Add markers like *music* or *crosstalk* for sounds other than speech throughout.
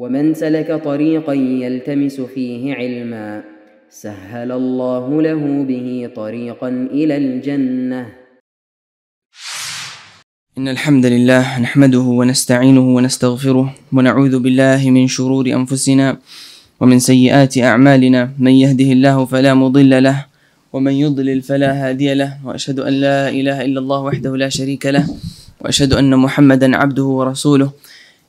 ومن سلك طريقا يلتمس فيه علما سهل الله له به طريقا الى الجنه ان الحمد لله نحمده ونستعينه ونستغفره ونعوذ بالله من شرور انفسنا ومن سيئات اعمالنا من يهده الله فلا مضل له ومن يضلل فلا هادي له واشهد ان لا اله الا الله وحده لا شريك له واشهد ان محمدا عبده ورسوله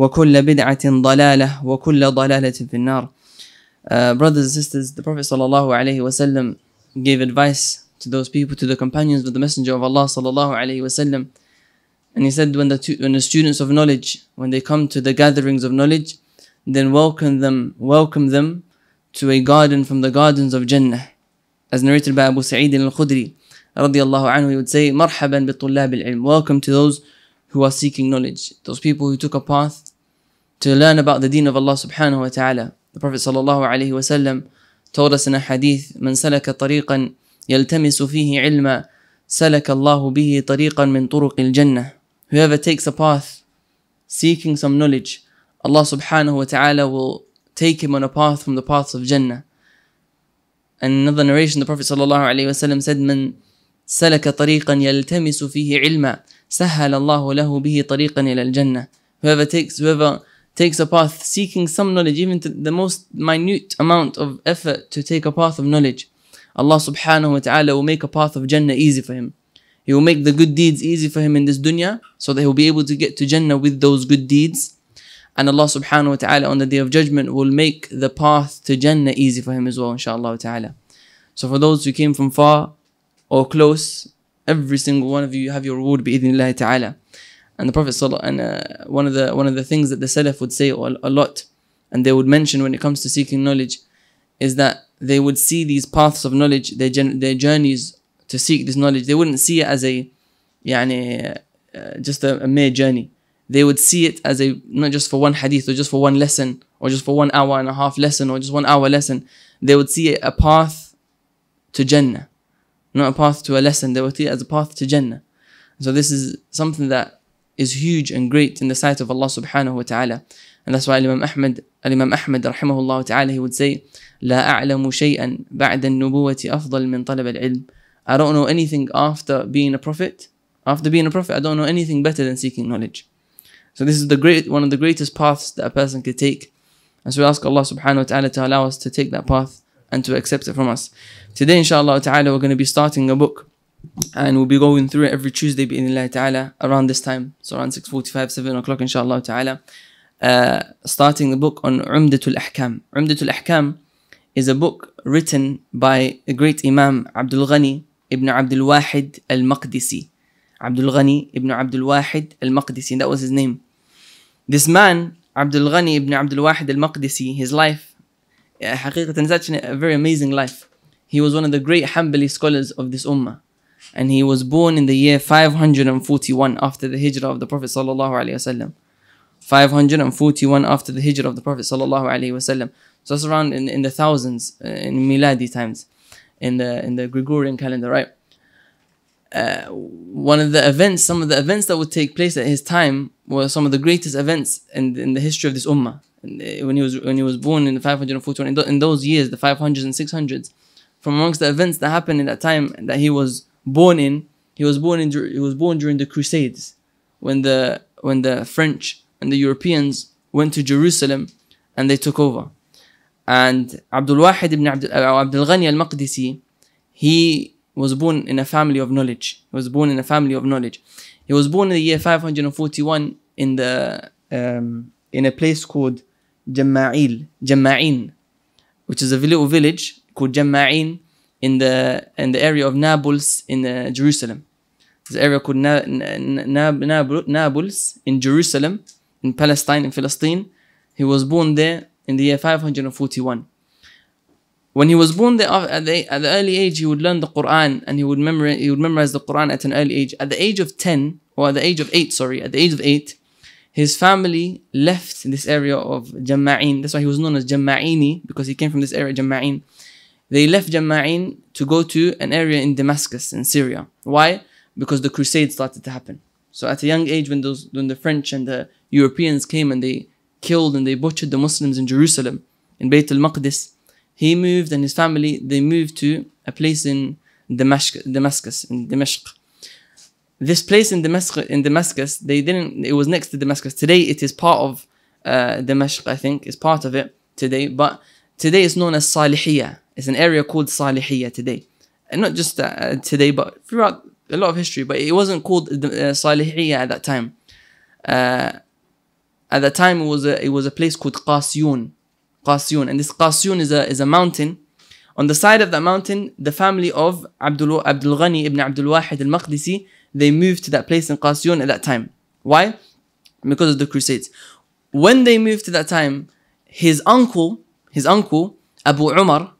وكل بدعة ضلالة وكل ضلالة في النار uh, brothers and sisters the Prophet صلى الله عليه وسلم gave advice to those people to the companions of the Messenger of Allah صلى الله عليه وسلم and he said when the, when the students of knowledge when they come to the gatherings of knowledge then welcome them welcome them to a garden from the gardens of Jannah as narrated by Abu Sa'id al-Khudri radiallahu anhu he would say مرحبا بالطلاب العلم welcome to those who are seeking knowledge those people who took a path to learn about the deen of Allah subhanahu wa ta'ala. The Prophet sallallahu alayhi wasallam told us in a hadith, من سلك طريقا يلتمس فيه علما سلك الله به طريقا من طرق الجنة. Whoever takes a path seeking some knowledge, Allah subhanahu wa ta'ala will take him on a path from the paths of Jannah. And another narration, the Prophet sallallahu alayhi wasallam said, من سلك طريقا يلتمس فيه علما سهل الله له به طريقا إلى الجنة. Whoever takes, whoever takes a path seeking some knowledge, even to the most minute amount of effort to take a path of knowledge, Allah subhanahu wa ta'ala will make a path of Jannah easy for him. He will make the good deeds easy for him in this dunya so that he'll be able to get to Jannah with those good deeds. And Allah subhanahu wa ta'ala on the day of judgment will make the path to Jannah easy for him as well, inshaAllah ta'ala. So for those who came from far or close, every single one of you have your reward bi'idhnillahi ta'ala. And the Prophet and uh, one of the one of the things that the Salaf would say a lot, and they would mention when it comes to seeking knowledge, is that they would see these paths of knowledge, their their journeys to seek this knowledge. They wouldn't see it as a, يعني, uh, just a, a mere journey. They would see it as a not just for one hadith or just for one lesson or just for one hour and a half lesson or just one hour lesson. They would see it a path to Jannah, not a path to a lesson. They would see it as a path to Jannah. So this is something that is huge and great in the sight of Allah subhanahu wa ta'ala. And that's why Imam Ahmad, Imam Ahmad rahimahullah ta'ala, he would say, لا أعلم شيئا بعد النبوة أفضل من طلب العلم. I don't know anything after being a prophet. After being a prophet, I don't know anything better than seeking knowledge. So this is the great one of the greatest paths that a person could take. And so we ask Allah subhanahu wa ta'ala to allow us to take that path and to accept it from us. Today, inshallah ta'ala, we're going to be starting a book and we'll be going through every Tuesday بإذن around this time so around 6.45 7 o'clock inshallah ta'ala uh, starting the book on Umdatul Ahkam Umdatul Ahkam is a book written by a great Imam Abdul Ghani ibn Abdul Wahid al-Maqdisi Abdul Ghani ibn Abdul Wahid al-Maqdisi that was his name this man Abdul Ghani ibn Abdul Wahid al-Maqdisi his life حقيقة uh, actually a very amazing life he was one of the great Hanbali scholars of this ummah and he was born in the year 541 after the hijrah of the Prophet sallallahu alaihi wasallam. 541 after the hijrah of the Prophet sallallahu alaihi wasallam. So that's around in, in the thousands uh, in miladi times, in the in the Gregorian calendar, right? Uh, one of the events, some of the events that would take place at his time were some of the greatest events in, in the history of this ummah. Uh, when he was when he was born in 541, in, in those years, the 500s and 600s, from amongst the events that happened in that time that he was born in he was born in he was born during the crusades when the when the french and the europeans went to jerusalem and they took over and abdul wahid ibn abdul, uh, abdul ghani al-maqdisi he was born in a family of knowledge he was born in a family of knowledge he was born in the year 541 in the um, in a place called Jamma'il, Jamma'in, which is a little village called Jamma'in in the in the area of Nablus in uh, Jerusalem. this area called Na, Na, Na, Nablus in Jerusalem, in Palestine, in Palestine. He was born there in the year 541. When he was born there at the, at the early age, he would learn the Quran and he would memorize, he would memorize the Quran at an early age. At the age of 10, or at the age of 8, sorry, at the age of 8, his family left this area of Jama'in. That's why he was known as Jama'ini because he came from this area, Jama'in they left Jama'in to go to an area in Damascus in Syria. Why? Because the crusades started to happen. So at a young age, when those when the French and the Europeans came and they killed and they butchered the Muslims in Jerusalem, in Beit al-Maqdis, he moved and his family they moved to a place in Damascus, Damascus in Damascus. This place in Damascus, in Damascus, they didn't. It was next to Damascus. Today, it is part of uh, Damascus. I think is part of it today, but today it's known as Salihiyah it's an area called Salihiyya today. And not just uh, today, but throughout a lot of history, but it wasn't called uh, Salihiyya at that time. Uh, at that time, it was a, it was a place called Qasyun. Qasyun. And this Qasyun is a, is a mountain. On the side of that mountain, the family of Abdul, Abdul Ghani ibn Abdul Wahid al-Maqdisi, they moved to that place in Qasyun at that time. Why? Because of the Crusades. When they moved to that time, his uncle, his uncle, Abu Umar,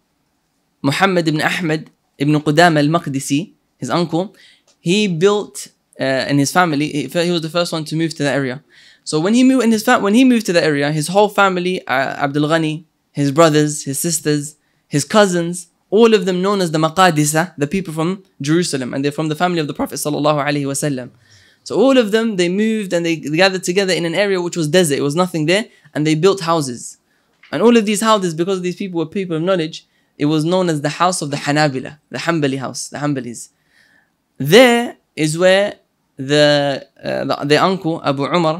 Muhammad ibn Ahmed ibn Qudama al-Maqdisi, his uncle, he built uh, his family, he, was the first one to move to that area. So when he moved in his when he moved to the area, his whole family, uh, Abdul Ghani, his brothers, his sisters, his cousins, all of them known as the Maqadisa, the people from Jerusalem, and they're from the family of the Prophet sallallahu alaihi wasallam. So all of them, they moved and they gathered together in an area which was desert. It was nothing there, and they built houses. And all of these houses, because these people were people of knowledge, It was known as the house of the Hanabila, the Hanbali house, the Hanbalis. There is where the, uh, the, the uncle, Abu Umar,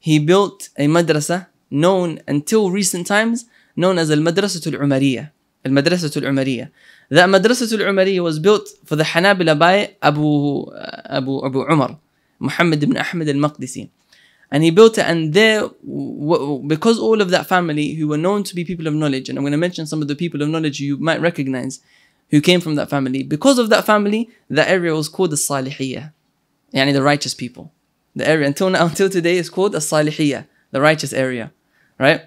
he built a madrasa known until recent times known as Al-Madrasatul umariya Al-Madrasatul umariya That Madrasatul umariya was built for the Hanabila by Abu, uh, Abu, Abu Umar, Muhammad ibn Ahmed al-Maqdisi. And he built it, and there, because all of that family who were known to be people of knowledge, and I'm going to mention some of the people of knowledge you might recognize who came from that family, because of that family, that area was called the Salihiyah, yani the righteous people. The area until now, *laughs* until today is called the Salihiyah, the righteous area, right?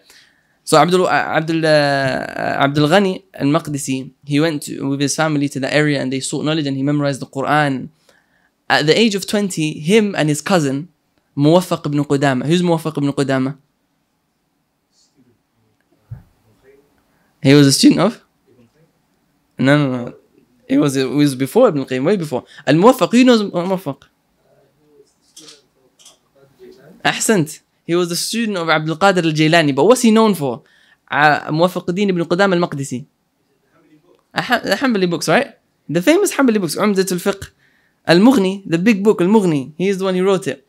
So Abdul uh, Abdul uh, uh, Abdul Ghani al Maqdisi, he went to, with his family to that area and they sought knowledge and he memorized the Quran. At the age of 20, him and his cousin, موفق ابن قدامة who's موفق ابن قدامة he was a student of no no no he was he was before ابن القيم way before الموفق you know موفق احسنت he was a student of عبد القادر الجيلاني but what's he known for موفق الدين ابن قدامة المقدسي the Hanbali books right the famous Hanbali books عمدة الفقه المغني the big book المغني he is the one who wrote it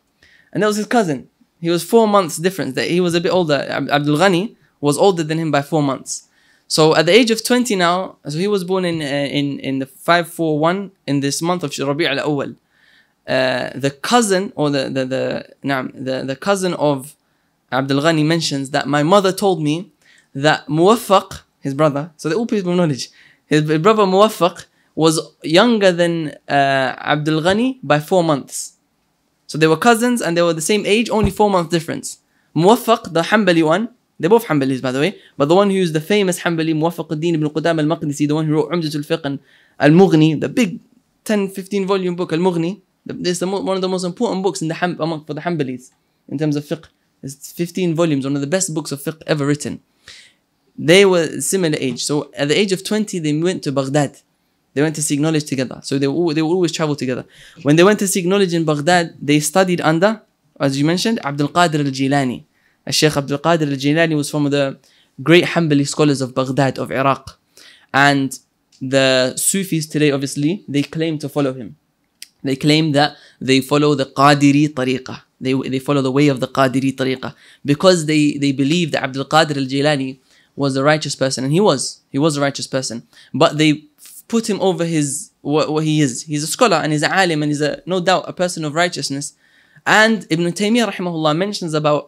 And that was his cousin. He was four months different. That he was a bit older. Abdul Ghani was older than him by four months. So at the age of 20 now, so he was born in uh, in in the 541 in this month of Rabi' al-Awwal. Uh, the cousin or the the the, the, the cousin of Abdul Ghani mentions that my mother told me that Muwaffaq, his brother, so the all people of knowledge, his brother Muwaffaq was younger than uh, Abdul Ghani by four months. So they were cousins and they were the same age, only four months difference. Muwaffaq, the Hanbali one, they're both Hanbalis by the way, but the one who's the famous Hanbali, Muwaffaq al-Din ibn Qudam al-Maqdisi, the one who wrote Umdat al-Fiqh and al-Mughni, the big 10-15 volume book, al-Mughni, is one of the most important books in the among, for the Hanbalis in terms of fiqh. It's 15 volumes, one of the best books of fiqh ever written. They were similar age. So at the age of 20, they went to Baghdad they went to seek knowledge together. So they, they always travel together. When they went to seek knowledge in Baghdad, they studied under, as you mentioned, Abdul Qadir al Jilani. Sheikh Abdul Qadir al Jilani was one of the great Hanbali scholars of Baghdad, of Iraq. And the Sufis today, obviously, they claim to follow him. They claim that they follow the Qadiri tariqah. They, they follow the way of the Qadiri tariqah. Because they, they believe that Abdul Qadir al Jilani was a righteous person, and he was. He was a righteous person. But they put him over his what, what he is. He's a scholar and he's a alim and he's a no doubt a person of righteousness. And Ibn Taymiyyah rahimahullah mentions about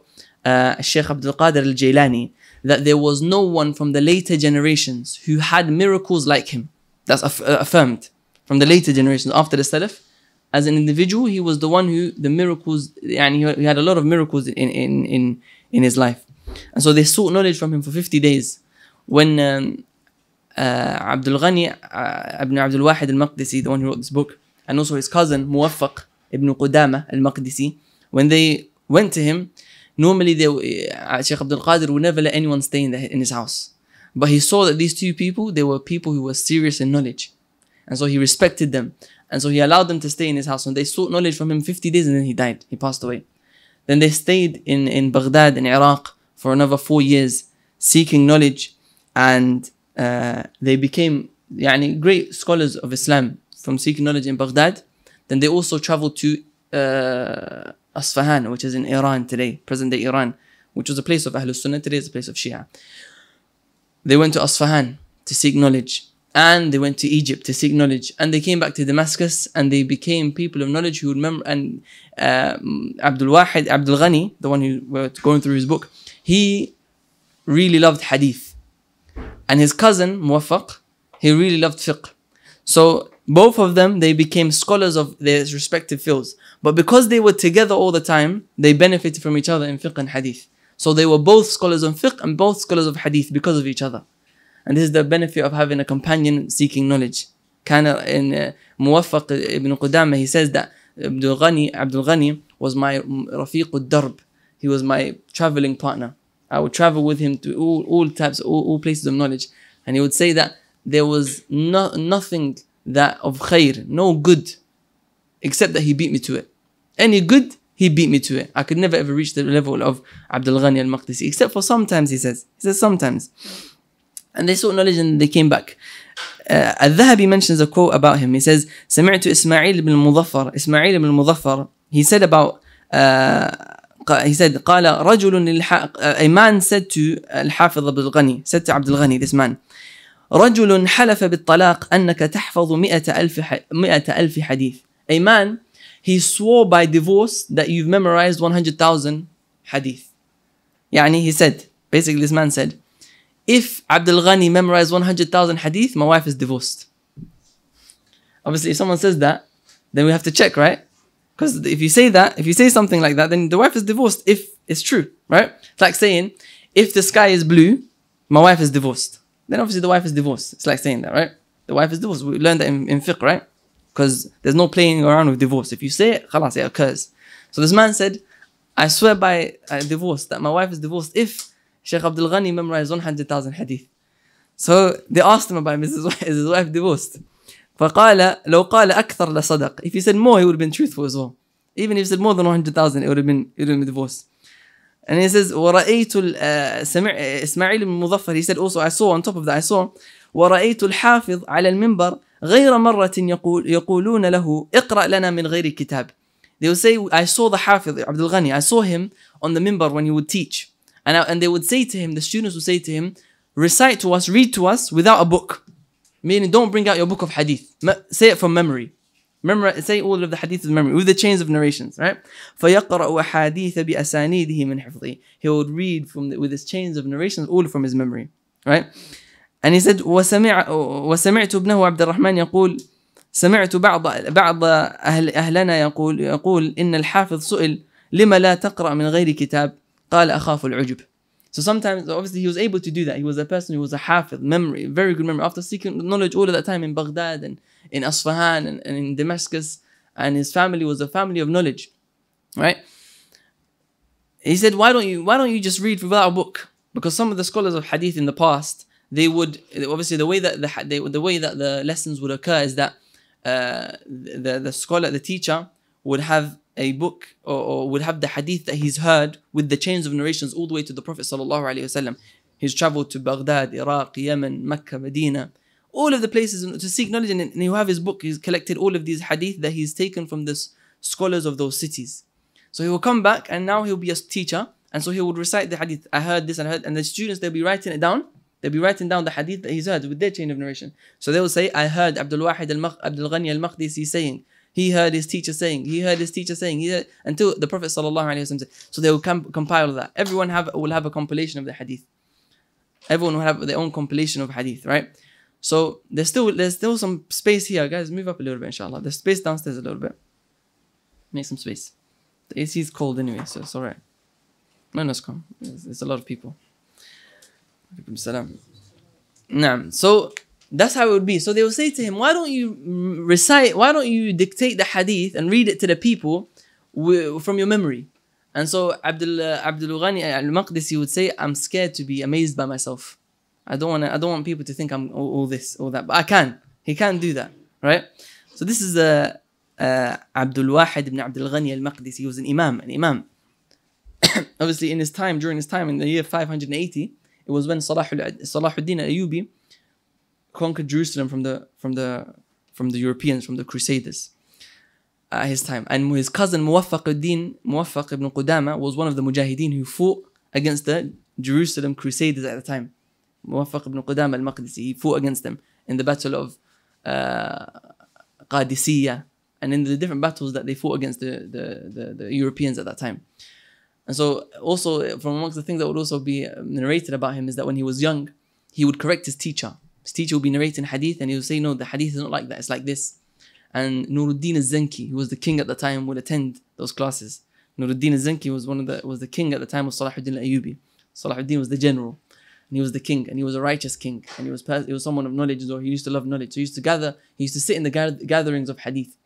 uh, Sheikh Abdul Qadir al-Jailani that there was no one from the later generations who had miracles like him. That's aff- uh, affirmed from the later generations after the Salaf. As an individual, he was the one who the miracles, and he had a lot of miracles in in in, in his life. And so they sought knowledge from him for 50 days. When um, Abdul عبد الغني uh, ابن عبد الواحد المقدسي the one who wrote this book and also his cousin موفق ابن قدامة المقدسي when they went to him normally they uh, Sheikh Abdul Qadir would never let anyone stay in, the, in his house but he saw that these two people they were people who were serious in knowledge and so he respected them and so he allowed them to stay in his house and they sought knowledge from him 50 days and then he died he passed away then they stayed in in Baghdad in Iraq for another 4 years seeking knowledge and uh, they became yani, great scholars of Islam from seeking knowledge in Baghdad. Then they also traveled to uh, Asfahan, which is in Iran today, present day Iran, which was a place of Ahlul Sunnah, today is a place of Shia. They went to Asfahan to seek knowledge, and they went to Egypt to seek knowledge, and they came back to Damascus, and they became people of knowledge who remember. And uh, Abdul Wahid, Abdul Ghani, the one who was going through his book, he really loved hadith and his cousin, Muwaffaq, he really loved fiqh. So both of them, they became scholars of their respective fields. But because they were together all the time, they benefited from each other in fiqh and hadith. So they were both scholars of fiqh and both scholars of hadith because of each other. And this is the benefit of having a companion seeking knowledge. كان in موفق uh, ibn Qudama, he says that Abdul Ghani, Abdul Ghani was my al darb. he was my traveling partner I would travel with him to all, all types, all, all places of knowledge. And he would say that there was no, nothing that of khair, no good, except that he beat me to it. Any good, he beat me to it. I could never ever reach the level of Abdul Ghani al Maqdisi, except for sometimes, he says. He says sometimes. And they sought knowledge and they came back. Uh, Al-Dhahabi mentions a quote about him. He says, سمعت إسماعيل بن المظفر. إسماعيل بن المظفر, he said about uh, he said قال رجل للحق a man said to الحافظ عبد الغني said to عبد الغني this man رجل حلف بالطلاق أنك تحفظ مئة ألف مئة ألف حديث a man he swore by divorce that you've memorized 100,000 حديث يعني he said basically this man said if عبد الغني memorized 100,000 حديث my wife is divorced obviously if someone says that then we have to check right Because if you say that, if you say something like that, then the wife is divorced if it's true, right? It's like saying, if the sky is blue, my wife is divorced. Then obviously the wife is divorced. It's like saying that, right? The wife is divorced. We learned that in, in fiqh, right? Because there's no playing around with divorce. If you say it, khalas, it occurs. So this man said, I swear by a uh, divorce that my wife is divorced if Sheikh Abdul Ghani memorized 100,000 hadith. So they asked him about him, his wife, *laughs* is his wife divorced? فقال لو قال اكثر لصدق if he said more he would have been truthful as well even if he said more than 100,000 it would have been it would have been divorce and he says ورأيت سمع اسماعيل بن مظفر he said also I saw on top of that I saw ورأيت الحافظ على المنبر غير مرة يقول يقولون له اقرأ لنا من غير كتاب they would say I saw the حافظ عبد الغني I saw him on the minbar when he would teach and, I, and they would say to him the students would say to him recite to us read to us without a book meaning don't bring out your book of hadith say it from memory Memor- say all of the hadith of memory with the chains of narrations right فيقرأ أحاديث بأسانيده من حفظه he would read from the, with his chains of narrations all from his memory right and he said وسمع وسمعت ابنه عبد الرحمن يقول سمعت بعض بعض أهل أهلنا يقول يقول إن الحافظ سئل لما لا تقرأ من غير كتاب قال أخاف العجب So sometimes, obviously, he was able to do that. He was a person who was a hafid, memory, very good memory. After seeking knowledge all of that time in Baghdad and in Asfahan and, and in Damascus, and his family was a family of knowledge, right? He said, why don't you, why don't you just read without a book? Because some of the scholars of hadith in the past, they would, obviously the way that the, they, the way that the lessons would occur is that uh, the, the scholar, the teacher would have a book or, or would have the hadith that he's heard with the chains of narrations all the way to the Prophet sallallahu alaihi wasallam. He's traveled to Baghdad, Iraq, Yemen, Mecca, Medina, all of the places to seek knowledge. And, he you have his book. He's collected all of these hadith that he's taken from the scholars of those cities. So he will come back and now he'll be a teacher. And so he would recite the hadith. I heard this and I heard. And the students, they'll be writing it down. They'll be writing down the hadith that he's heard with their chain of narration. So they will say, I heard Abdul Wahid al Abdul Ghani al Maqdisi saying, he heard his teacher saying, he heard his teacher saying, he heard, until the Prophet sallallahu said. So they will compile that. Everyone have will have a compilation of the hadith. Everyone will have their own compilation of hadith, right? So there's still there's still some space here, guys. Move up a little bit, inshallah. There's space downstairs a little bit. Make some space. The AC is cold anyway, so it's alright. No, no, it's calm. There's, there's a lot of people. Salam. Nah. So that's how it would be. So they will say to him, Why don't you recite, why don't you dictate the hadith and read it to the people from your memory? And so Abdul uh, Abdul Ghani Al Maqdisi would say, I'm scared to be amazed by myself. I don't want I don't want people to think I'm all, all, this, all that. But I can. He can do that, right? So this is the uh, uh, Abdul Wahid ibn Abdul Ghani Al Maqdisi. He was an Imam, an Imam. *coughs* Obviously, in his time, during his time in the year 580, it was when Salahul, Salahuddin Ayyubi conquered Jerusalem from the from the from the Europeans, from the Crusaders at his time. And his cousin Muwaffaq al-Din, Muwaffaq ibn Qudama, was one of the Mujahideen who fought against the Jerusalem Crusaders at the time. Muwaffaq ibn Qudama al-Maqdisi, he fought against them in the battle of uh, Qadisiyah and in the different battles that they fought against the, the, the, the, Europeans at that time. And so also from amongst the things that would also be narrated about him is that when he was young, he would correct his teacher his teacher will be narrating hadith and he will say, No, the hadith is not like that, it's like this. And Nuruddin al-Zanki, who was the king at the time, would attend those classes. Nuruddin al-Zanki was one of the was the king at the time of Salahuddin al-Ayyubi. Salahuddin was the general, and he was the king, and he was a righteous king, and he was he was someone of knowledge, or he used to love knowledge. So he used to gather, he used to sit in the gatherings of hadith.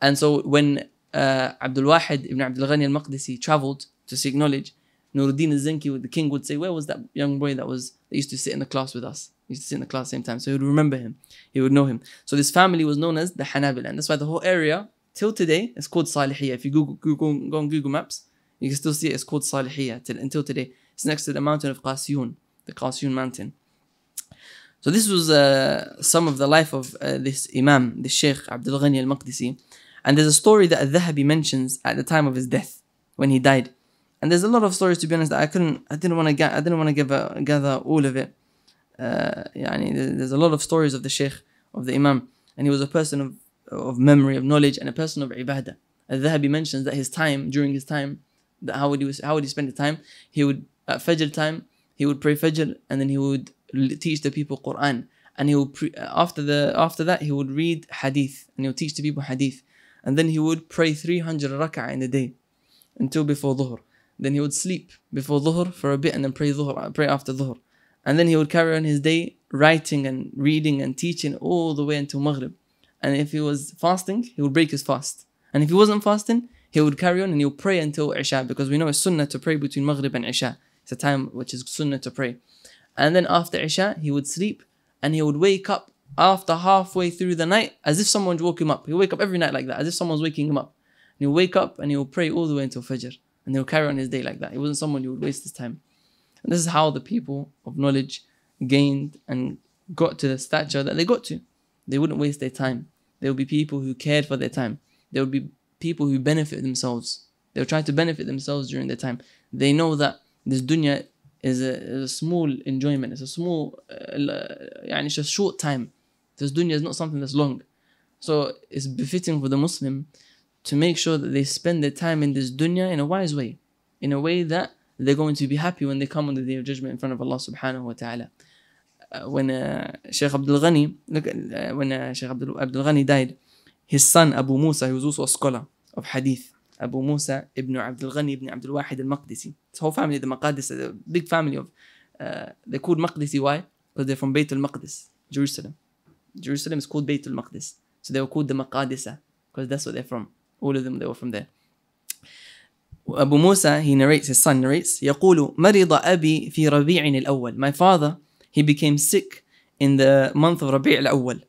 And so when uh, Abdul Wahid ibn Abdul Ghani al-Maqdisi traveled to seek knowledge, Nuruddin al-Zanki, the king, would say, "Where was that young boy that was that used to sit in the class with us?" used to sit in the class same time. So he would remember him. He would know him. So this family was known as the Hanabila. And that's why the whole area, till today, is called Salihia. If you Google, Google, go on Google Maps, you can still see it. It's called Salihia till, until today. It's next to the mountain of Qasyun, the Qasyun mountain. So this was uh, some of the life of uh, this Imam, the Sheikh Abdul Ghani al-Maqdisi. And there's a story that Al-Dhahabi mentions at the time of his death, when he died. And there's a lot of stories, to be honest, that I couldn't, I didn't want to, I didn't want to gather all of it uh, there's a lot of stories of the Sheikh, of the Imam, and he was a person of, of memory, of knowledge, and a person of ibadah. Al zahabi mentions that his time, during his time, that how would he how would he spend the time? He would at Fajr time, he would pray Fajr, and then he would teach the people Quran, and he would pre- uh, after the after that he would read Hadith, and he would teach the people Hadith, and then he would pray 300 rak'ah in a day, until before Dhuhr. Then he would sleep before Dhuhr for a bit, and then pray Dhuhr, uh, pray after Dhuhr and then he would carry on his day writing and reading and teaching all the way until Maghrib. And if he was fasting, he would break his fast. And if he wasn't fasting, he would carry on and he would pray until Isha because we know it's sunnah to pray between Maghrib and Isha. It's a time which is sunnah to pray. And then after Isha, he would sleep and he would wake up after halfway through the night as if someone woke him up. He'll wake up every night like that, as if someone's waking him up. And he'll wake up and he'll pray all the way until Fajr. And he'll carry on his day like that. He wasn't someone who would waste his time. And this is how the people of knowledge gained and got to the stature that they got to. They wouldn't waste their time. There would be people who cared for their time. There would be people who benefit themselves. They'll try to benefit themselves during their time. They know that this dunya is a, is a small enjoyment. It's a small, uh, uh it's a short time. This dunya is not something that's long. So it's befitting for the Muslim to make sure that they spend their time in this dunya in a wise way, in a way that they're going to be happy when they come on the day of judgment in front of Allah subhanahu wa ta'ala. Uh, when uh, Sheikh Abdul Ghani, look, uh, when uh, Sheikh Abdul, Abdul Ghani died, his son Abu Musa, he was also a scholar of hadith, Abu Musa ibn Abdul Ghani ibn Abdul Wahid al Maqdisi. His whole family, the Maqdis, a big family of, uh, they're called Maqdisi, why? Because they're from Bayt al Maqdis, Jerusalem. Jerusalem is called Bayt al Maqdis. So they were called the Maqadisa, because that's where they're from. All of them, they were from there. Abu Musa, he narrates, his son narrates, يقول مرض أبي في ربيع الأول. My father, he became sick in the month of ربيع الأول.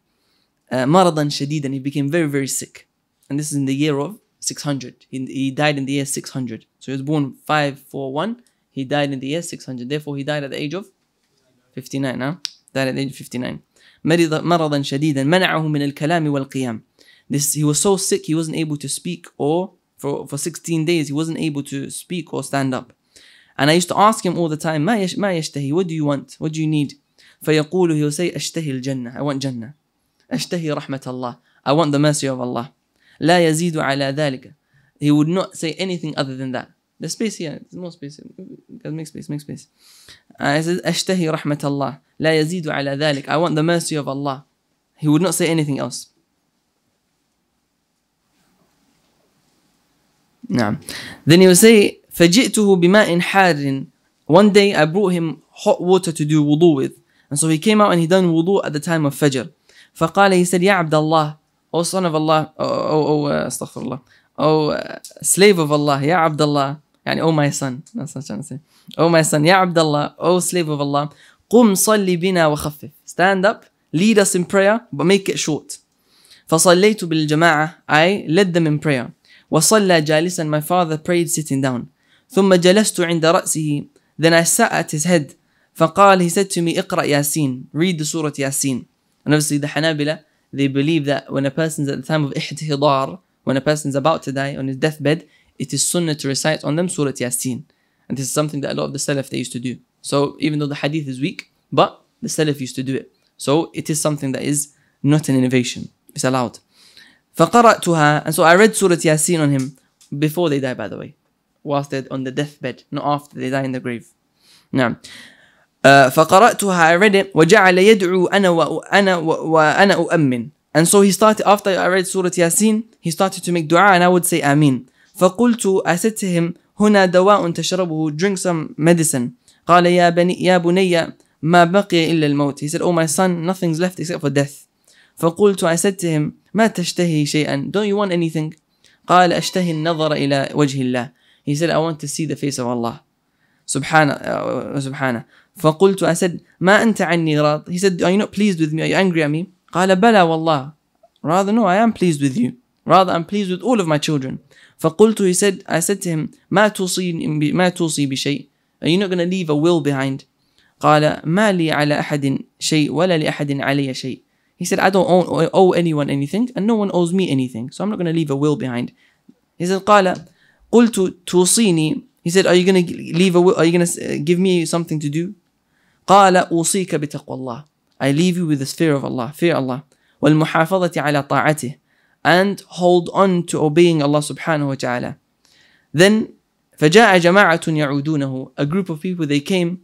مرضا شديدا, he became very, very sick. And this is in the year of 600. He, he died in the year 600. So he was born 541. He died in the year 600. Therefore, he died at the age of 59. Huh? Died at the age of 59. مرض, مرضا شديدا منعه من الكلام والقيام. This, he was so sick, he wasn't able to speak or for, for 16 days. He wasn't able to speak or stand up. And I used to ask him all the time, ما يشتهي? What do you want? What do you need? فيقول, he'll say, أشتهي الجنة. I want Jannah. أشتهي رحمة الله. I want the mercy of Allah. لا يزيد على ذلك. He would not say anything other than that. There's space here. There's more space. make space, make space. Uh, I said, says, أشتهي رحمة الله. لا يزيد على ذلك. I want the mercy of Allah. He would not say anything else. نعم then he will say فجئته بماء حار one day I brought him hot water to do wudu with and so he came out and he done wudu at the time of Fajr فقال he said يا عبد الله O son of Allah أو أو أستغفر الله أو slave of Allah يا عبد الله يعني oh my son that's what I'm trying to say oh my son يا عبد الله oh slave of Allah قم صلي بنا وخفف stand up lead us in prayer but make it short فصليت بالجماعة I led them in prayer وصلى جالسا my father prayed sitting down ثم جلست عند رأسه then I sat at his head فقال he said to me اقرأ ياسين read the surah ياسين and obviously the Hanabila they believe that when a person is at the time of ihtidar when a person is about to die on his deathbed it is sunnah to recite on them surah yasin and this is something that a lot of the salaf they used to do so even though the hadith is weak but the salaf used to do it so it is something that is not an innovation it's allowed فقرأتها and so I read Surah ياسين on him before they die by the way whilst they're on the deathbed not after they die in the grave نعم uh, فقرأتها I read it وجعل يدعو أنا وأنا وأنا أؤمن and so he started after I read Surah ياسين he started to make dua and I would say آمين فقلت I said to him هنا دواء تشربه drink some medicine قال يا بني يا بني ما بقي إلا الموت he said oh my son nothing's left except for death فقلت أسدتهم ما تشتهي شيئا don't you want anything قال أشتهي النظر إلى وجه الله he said I want to see the face of Allah سبحانه سبحانه فقلت أسد ما أنت عني راض he said are you not pleased with me are you angry at me قال بلى والله rather no I am pleased with you rather I'm pleased with all of my children فقلت he said I said to him ما توصي ما توصي بشيء are you not going to leave a will behind قال ما لي على أحد شيء ولا لأحد علي شيء He said, I don't own, owe anyone anything, and no one owes me anything, so I'm not going to leave a will behind. He said, قال قلت توصيني He said, are you going to leave a will? Are you going to uh, give me something to do? قال أوصيك بتقوى الله I leave you with this fear of Allah, fear Allah. والمحافظة على طاعته and hold on to obeying Allah subhanahu wa ta'ala. Then فجاء جماعة يعودونه a group of people they came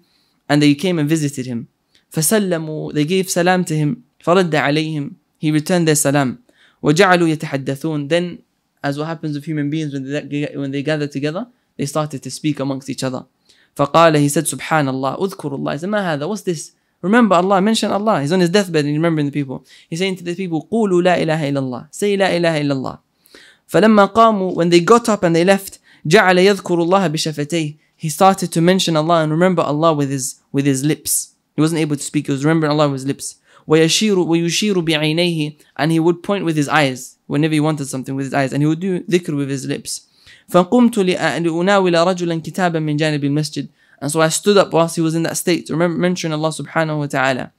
and they came and visited him. فسلموا they gave salam to him فَرَدَّ عَلَيْهِمْ He returned their salam. وَجَعَلُوا يَتَحَدَّثُونَ Then, as what happens with human beings when they, when they gather together, they started to speak amongst each other. فقال He said, Subhanallah, اذكر الله. He said, ما هذا? What's this? Remember Allah, mention Allah. He's on his deathbed and remembering the people. He's saying to the people, قولوا لا إله إلا الله. Say لا إله إلا الله. فلما قاموا, when they got up and they left, جعل يذكر الله بشفتيه. He started to mention Allah and remember Allah with his, with his lips. He wasn't able to speak, he was remembering Allah with his lips. ويشير, ويشير بعينيه and he would point with his eyes whenever he wanted something with his eyes and he would do dhikr with his lips فقمت لأناول رجلا كتابا من جانب المسجد and so I stood up whilst he was in that state remember mentioning Allah subhanahu wa ta'ala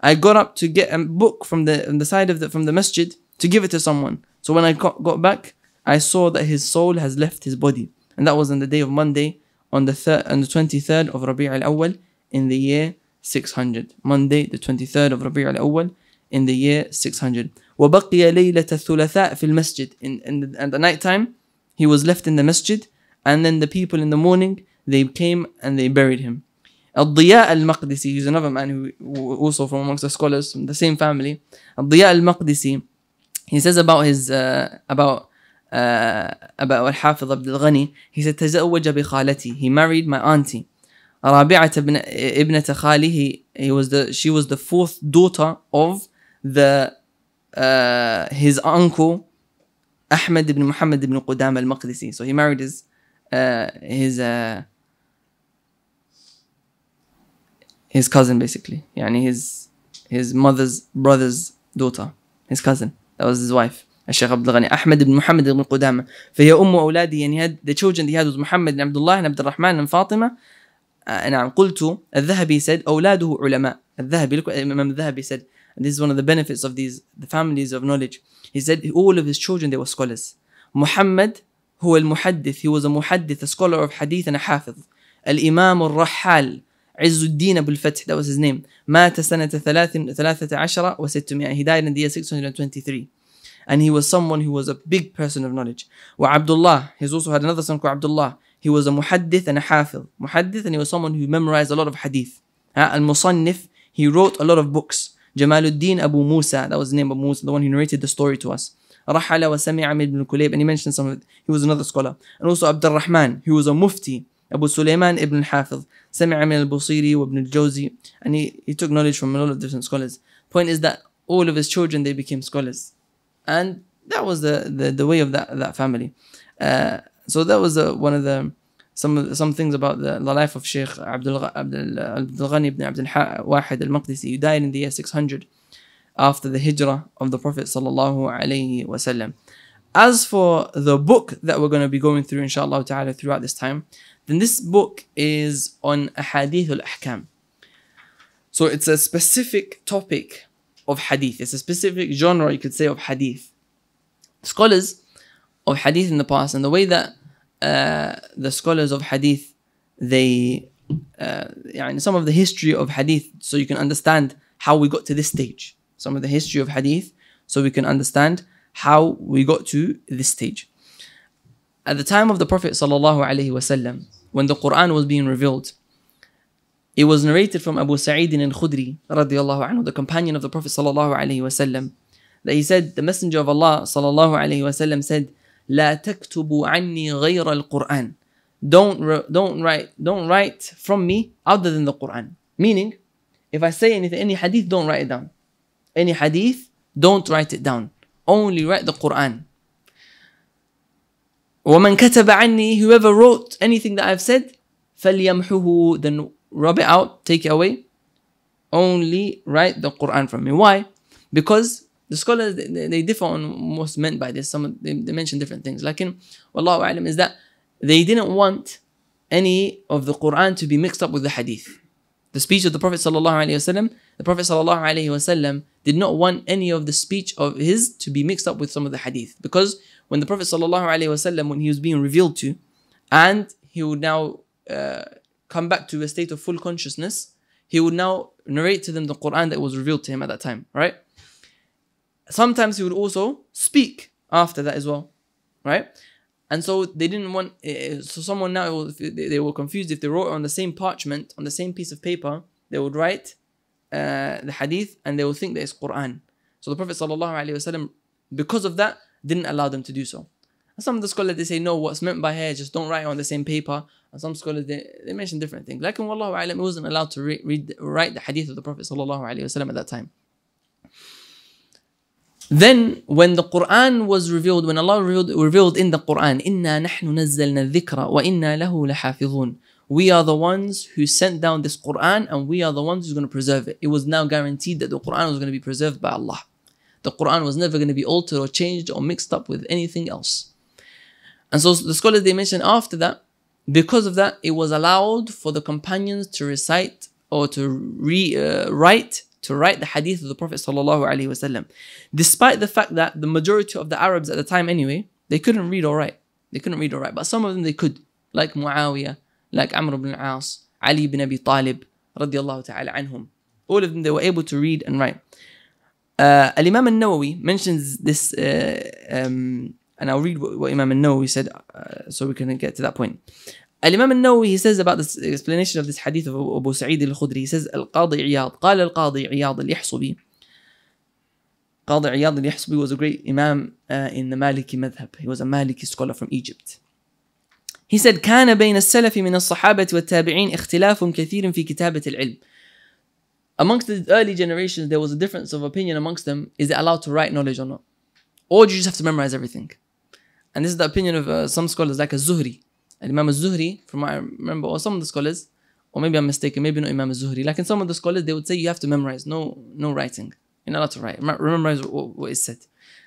I got up to get a book from the, from the side of the from the masjid to give it to someone so when I got, back I saw that his soul has left his body and that was on the day of Monday on the third on the 23rd of Rabi' al-Awwal in the year 600 Monday the 23rd of Rabi' al-Awwal in the year 600 وبقي ليلة لَيْلَةَ في المسجد in, in the, at the night time he was left in the masjid and then the people in the morning they came and they buried him الضياء المقدسي he's another man who, who also from amongst the scholars from the same family الضياء المقدسي he says about his uh, about uh, about al-Hafiz Abdul Ghani he said تزوج بخالتي he married my auntie رابعة ابن ابنة خاله he was the she was the fourth daughter of the uh, his uncle أحمد بن محمد بن قدامة المقدسي so he married his uh, his uh, his cousin basically يعني his his mother's brother's daughter his cousin that was his wife الشيخ عبد الغني احمد بن محمد بن قدامه فهي ام اولادي يعني had the children they had was محمد بن عبد الله بن عبد الرحمن بن فاطمه uh, نعم قلت الذهبي said أولاده علماء الذهبي look what Imam الذهبي said and this is one of the benefits of these the families of knowledge he said all of his children they were scholars Muhammad هو المحدث he was a muhaddith a scholar of hadith and a حافظ الإمام الرحال عز الدين أبو الفتح that was his name مات سنة ثلاث ثلاثة عشر وستمائة he died in the year 623 and he was someone who was a big person of knowledge وعبد الله he's also had another son called Abdullah he was a muhaddith and a hafiz. Muhaddith and he was someone who memorized a lot of hadith. Al-Musannif, he wrote a lot of books. Jamaluddin Abu Musa, that was the name of Musa, the one who narrated the story to us. Rahala wa Sami' ibn Kulayb, and he mentioned some of it. He was another scholar. And also Abdul Rahman, he was a mufti. Abu Sulaiman ibn hafiz Sami'a ibn al-Busiri wa ibn al-Jawzi, and he, he took knowledge from a lot of different scholars. Point is that all of his children, they became scholars. And that was the, the, the way of that, that family. Uh, so that was uh, one of the some some things about the, the life of Sheikh Abdul uh, Abdul Ghani ibn Abdul Wahid al-Maqdisi. He died in the year 600 after the Hijrah of the Prophet sallallahu alaihi wasallam. As for the book that we're going to be going through inshallah ta'ala throughout this time, then this book is on ahadith al-ahkam. So it's a specific topic of hadith. It's a specific genre, you could say, of hadith. Scholars of hadith in the past and the way that the scholars of hadith they uh, some of the history of hadith so you can understand how we got to this stage some of the history of hadith so we can understand how we got to this stage at the time of the prophet sallallahu alaihi wasallam when the quran was being revealed it was narrated from Abu Sa'id al-Khudri radiyallahu anhu, the companion of the Prophet sallallahu alaihi wasallam, that he said, the Messenger of Allah sallallahu alaihi wasallam said, لا تكتبوا عني غير القرآن don't don't write don't write from me other than the Quran meaning if I say anything any hadith don't write it down any hadith don't write it down only write the Quran ومن كتب عني whoever wrote anything that I've said فليمحه then rub it out take it away only write the Quran from me why because the scholars they, they differ on what's meant by this. Some they, they mention different things. Like in Wallahu alam is that they didn't want any of the Quran to be mixed up with the Hadith. The speech of the Prophet sallallahu alayhi wasallam, the Prophet sallallahu alayhi wasallam did not want any of the speech of his to be mixed up with some of the Hadith because when the Prophet sallallahu alayhi wasallam when he was being revealed to, and he would now uh, come back to a state of full consciousness, he would now narrate to them the Quran that was revealed to him at that time, right? sometimes he would also speak after that as well, right? And so they didn't want, eh, eh, so someone now, they were confused if they wrote on the same parchment, on the same piece of paper, they would write uh, the hadith and they would think that it's Quran. So the Prophet ﷺ, because of that, didn't allow them to do so. And some of the scholars, they say, no, what's meant by here, just don't write on the same paper. And some scholars, they, they mention different things. Like, in Wallahu A'lam, he wasn't allowed to re- read, write the hadith of the Prophet ﷺ at that time. Then when the Quran was revealed, when Allah revealed, revealed in the Quran, إِنَّا نَحْنُ نَزَّلْنَا الذِّكْرَ وَإِنَّا لَهُ لَحَافِظُونَ We are the ones who sent down this Quran and we are the ones who's going to preserve it. It was now guaranteed that the Quran was going to be preserved by Allah. The Quran was never going to be altered or changed or mixed up with anything else. And so the scholars they mentioned after that, because of that, it was allowed for the companions to recite or to rewrite uh, to write the hadith of the Prophet ﷺ, despite the fact that the majority of the Arabs at the time, anyway, they couldn't read or write. They couldn't read or write, but some of them they could, like Muawiyah, like Amr ibn al-As, Ali ibn Abi Talib, radiallahu ta'ala anhum. All of them they were able to read and write. Uh, al Imam al-Nawawi mentions this, uh, um, and I'll read what, what Imam al-Nawawi said, uh, so we can get to that point. الإمام النووي he says about this explanation of this hadith of Abu Sa'id al-Khudri he says القاضي عياض قال القاضي عياض اليحصبي قاضي عياض اليحصبي was a great imam uh, in the Maliki madhab he was a Maliki scholar from Egypt he said كان بين السلف من الصحابة والتابعين اختلاف كثير في كتابة العلم amongst the early generations there was a difference of opinion amongst them is it allowed to write knowledge or not or do you just have to memorize everything and this is the opinion of uh, some scholars like a Zuhri Imam zuhri from what I remember, or some of the scholars, or maybe I'm mistaken, maybe not Imam zuhri like in some of the scholars, they would say you have to memorize, no no writing. You're not allowed to write. Memorize what, what is said.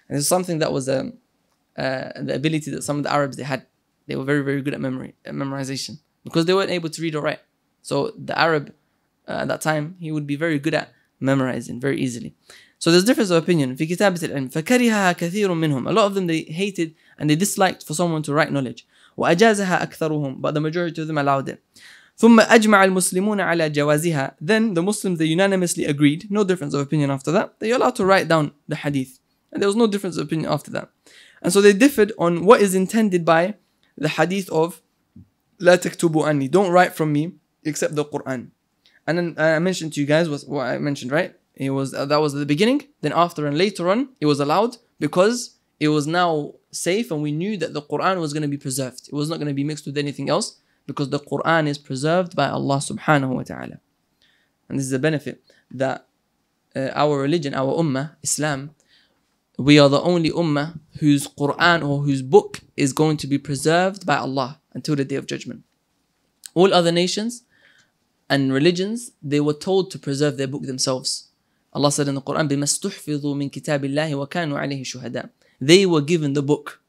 And it's something that was um, uh, the ability that some of the Arabs, they had. They were very, very good at memory, at memorization because they weren't able to read or write. So the Arab uh, at that time, he would be very good at memorizing very easily. So there's difference of opinion. في كتابة العلم فكرهها كثير منهم. A lot of them they hated and they disliked for someone to write knowledge. وأجازها أكثرهم but the majority of them allowed it ثم أجمع المسلمون على جوازها then the Muslims they unanimously agreed no difference of opinion after that they allowed to write down the hadith and there was no difference of opinion after that and so they differed on what is intended by the hadith of لا تكتبوا اني don't write from me except the Quran and then uh, I mentioned to you guys was what I mentioned right it was uh, that was the beginning then after and later on it was allowed because it was now safe and we knew that the Quran was going to be preserved. It was not going to be mixed with anything else because the Quran is preserved by Allah subhanahu wa ta'ala. And this is the benefit that uh, our religion, our ummah, Islam, we are the only ummah whose Quran or whose book is going to be preserved by Allah until the day of judgment. All other nations and religions, they were told to preserve their book themselves. Allah said in the Quran, بِمَسْتُحْفِظُوا مِنْ كِتَابِ اللَّهِ وَكَانُوا عَلَيْهِ شُهَدَاءً they were given the book.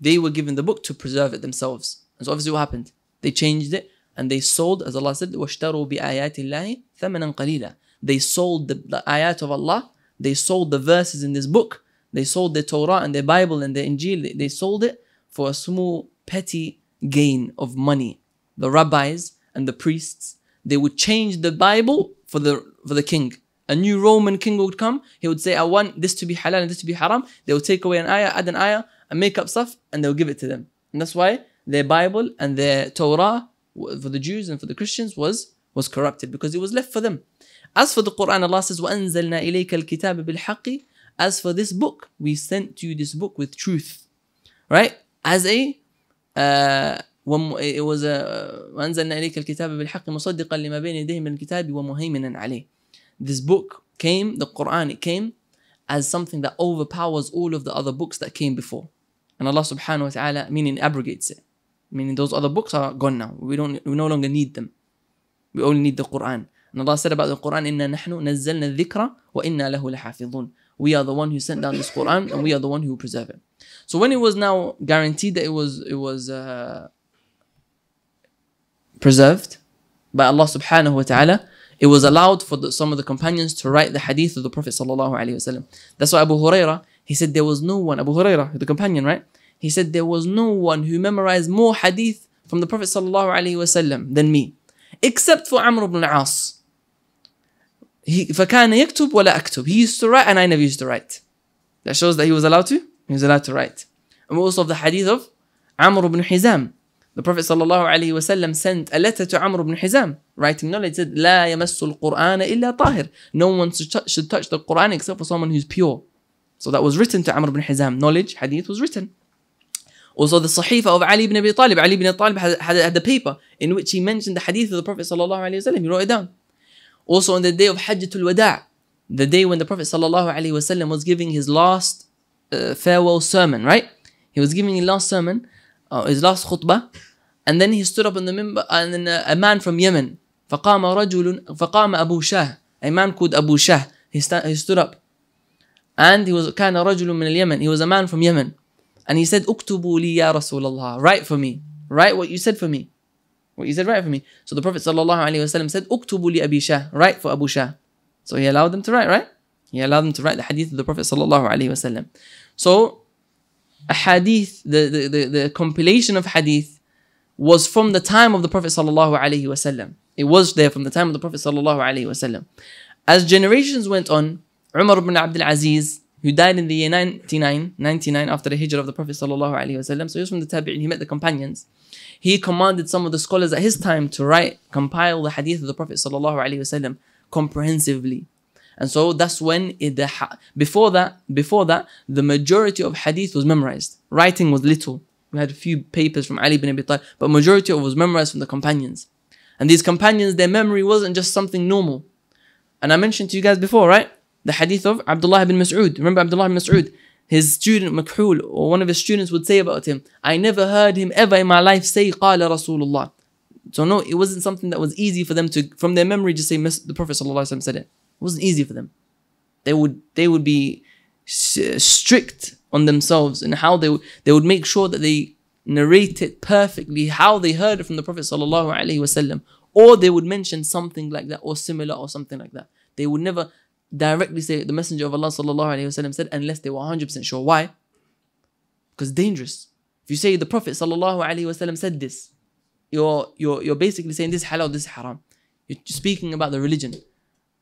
They were given the book to preserve it themselves. And so obviously what happened? They changed it and they sold, as Allah said, وَاشْتَرُوا بِآيَاتِ اللَّهِ ثَمَنًا قَلِيلًا They sold the, the ayat of Allah, they sold the verses in this book, they sold the Torah and the Bible and the Injil, they, they sold it for a small, petty gain of money. The rabbis and the priests, they would change the Bible for the, for the king a new Roman king would come, he would say, I want this to be halal and this to be haram. They would take away an ayah, add an ayah, and make up stuff, and they'll give it to them. And that's why their Bible and their Torah for the Jews and for the Christians was was corrupted because it was left for them. As for the Quran, Allah says, وَأَنزَلْنَا إِلَيْكَ الْكِتَابَ بِالْحَقِّ As for this book, we sent to you this book with truth. Right? As a uh, it was a وأنزلنا إليك الكتاب بالحق مصدقا لما بين يديه من الكتاب ومهيمنا عليه this book came, the Quran, it came as something that overpowers all of the other books that came before. And Allah subhanahu wa ta'ala, meaning abrogates it. Meaning those other books are gone now. We don't we no longer need them. We only need the Quran. And Allah said about the Quran, Inna nahnu nazzalna dhikra wa inna lahu lahafidhun. We are the one who sent down this Quran and we are the one who preserve it. So when it was now guaranteed that it was it was uh, preserved by Allah subhanahu wa ta'ala, it was allowed for the, some of the companions to write the hadith of the Prophet sallallahu That's why Abu Huraira, he said there was no one, Abu Huraira, the companion, right? He said there was no one who memorized more hadith from the Prophet sallallahu than me, except for Amr ibn as He, فَكَانَ يَكْتُبْ وَلَا أَكْتُبْ He used to write and I never used to write. That shows that he was allowed to? He was allowed to write. And also of the hadith of Amr ibn Hizam. The Prophet وسلم sent a letter to Amr ibn Hizam, writing knowledge, said, لا يمس القرآن إلا طاهر. No one should touch, the Quran except for someone who's pure. So that was written to Amr ibn Hizam. Knowledge, hadith was written. Also, the Sahifa of Ali ibn Abi Talib. Ali ibn Abi Talib had, had, had the paper in which he mentioned the hadith of the Prophet. وسلم. He wrote it down. Also, on the day of Hajjatul Wada', the day when the Prophet وسلم was giving his last uh, farewell sermon, right? He was giving his last sermon uh, his last khutbah and then he stood up in the minbar uh, and then a, uh, a man from Yemen فقام رجل فقام أبو شاه a man called Abu Shah he, sta- he stood up and he was كان رجل من اليمن he was a man from Yemen and he said اكتبوا لي يا رسول الله write for me write what you said for me what you said write for me so the prophet صلى الله عليه وسلم said اكتبوا لي أبي شاه write for Abu Shah so he allowed them to write right he allowed them to write the hadith of the prophet صلى الله عليه وسلم so a hadith, the, the, the, the compilation of hadith was from the time of the Prophet sallallahu alaihi wasallam. It was there from the time of the Prophet sallallahu alaihi wasallam. As generations went on, Umar ibn Abdul Aziz, who died in the year 99, 99 after the hijrah of the Prophet sallallahu alaihi wasallam, so he was from the Tabi'in, he met the companions. He commanded some of the scholars at his time to write, compile the hadith of the Prophet sallallahu alaihi wasallam comprehensively and so that's when it, the before that before that the majority of hadith was memorized. Writing was little. We had a few papers from Ali bin Abi Talib, but majority of was memorized from the companions. And these companions, their memory wasn't just something normal. And I mentioned to you guys before, right? The hadith of Abdullah bin Mas'ud. Remember Abdullah bin Mas'ud? His student Makhul or one of his students would say about him, I never heard him ever in my life say Qala Rasulullah. So no, it wasn't something that was easy for them to from their memory just say the Prophet said it wasn't easy for them. They would they would be strict on themselves and how they would they would make sure that they narrate it perfectly how they heard it from the Prophet sallallahu alaihi wasallam, or they would mention something like that or similar or something like that. They would never directly say the Messenger of Allah sallallahu alaihi wasallam said unless they were 100% sure. Why? Because dangerous. If you say the Prophet sallallahu alaihi wasallam said this, you're you're you're basically saying this halal, this haram. You're speaking about the religion.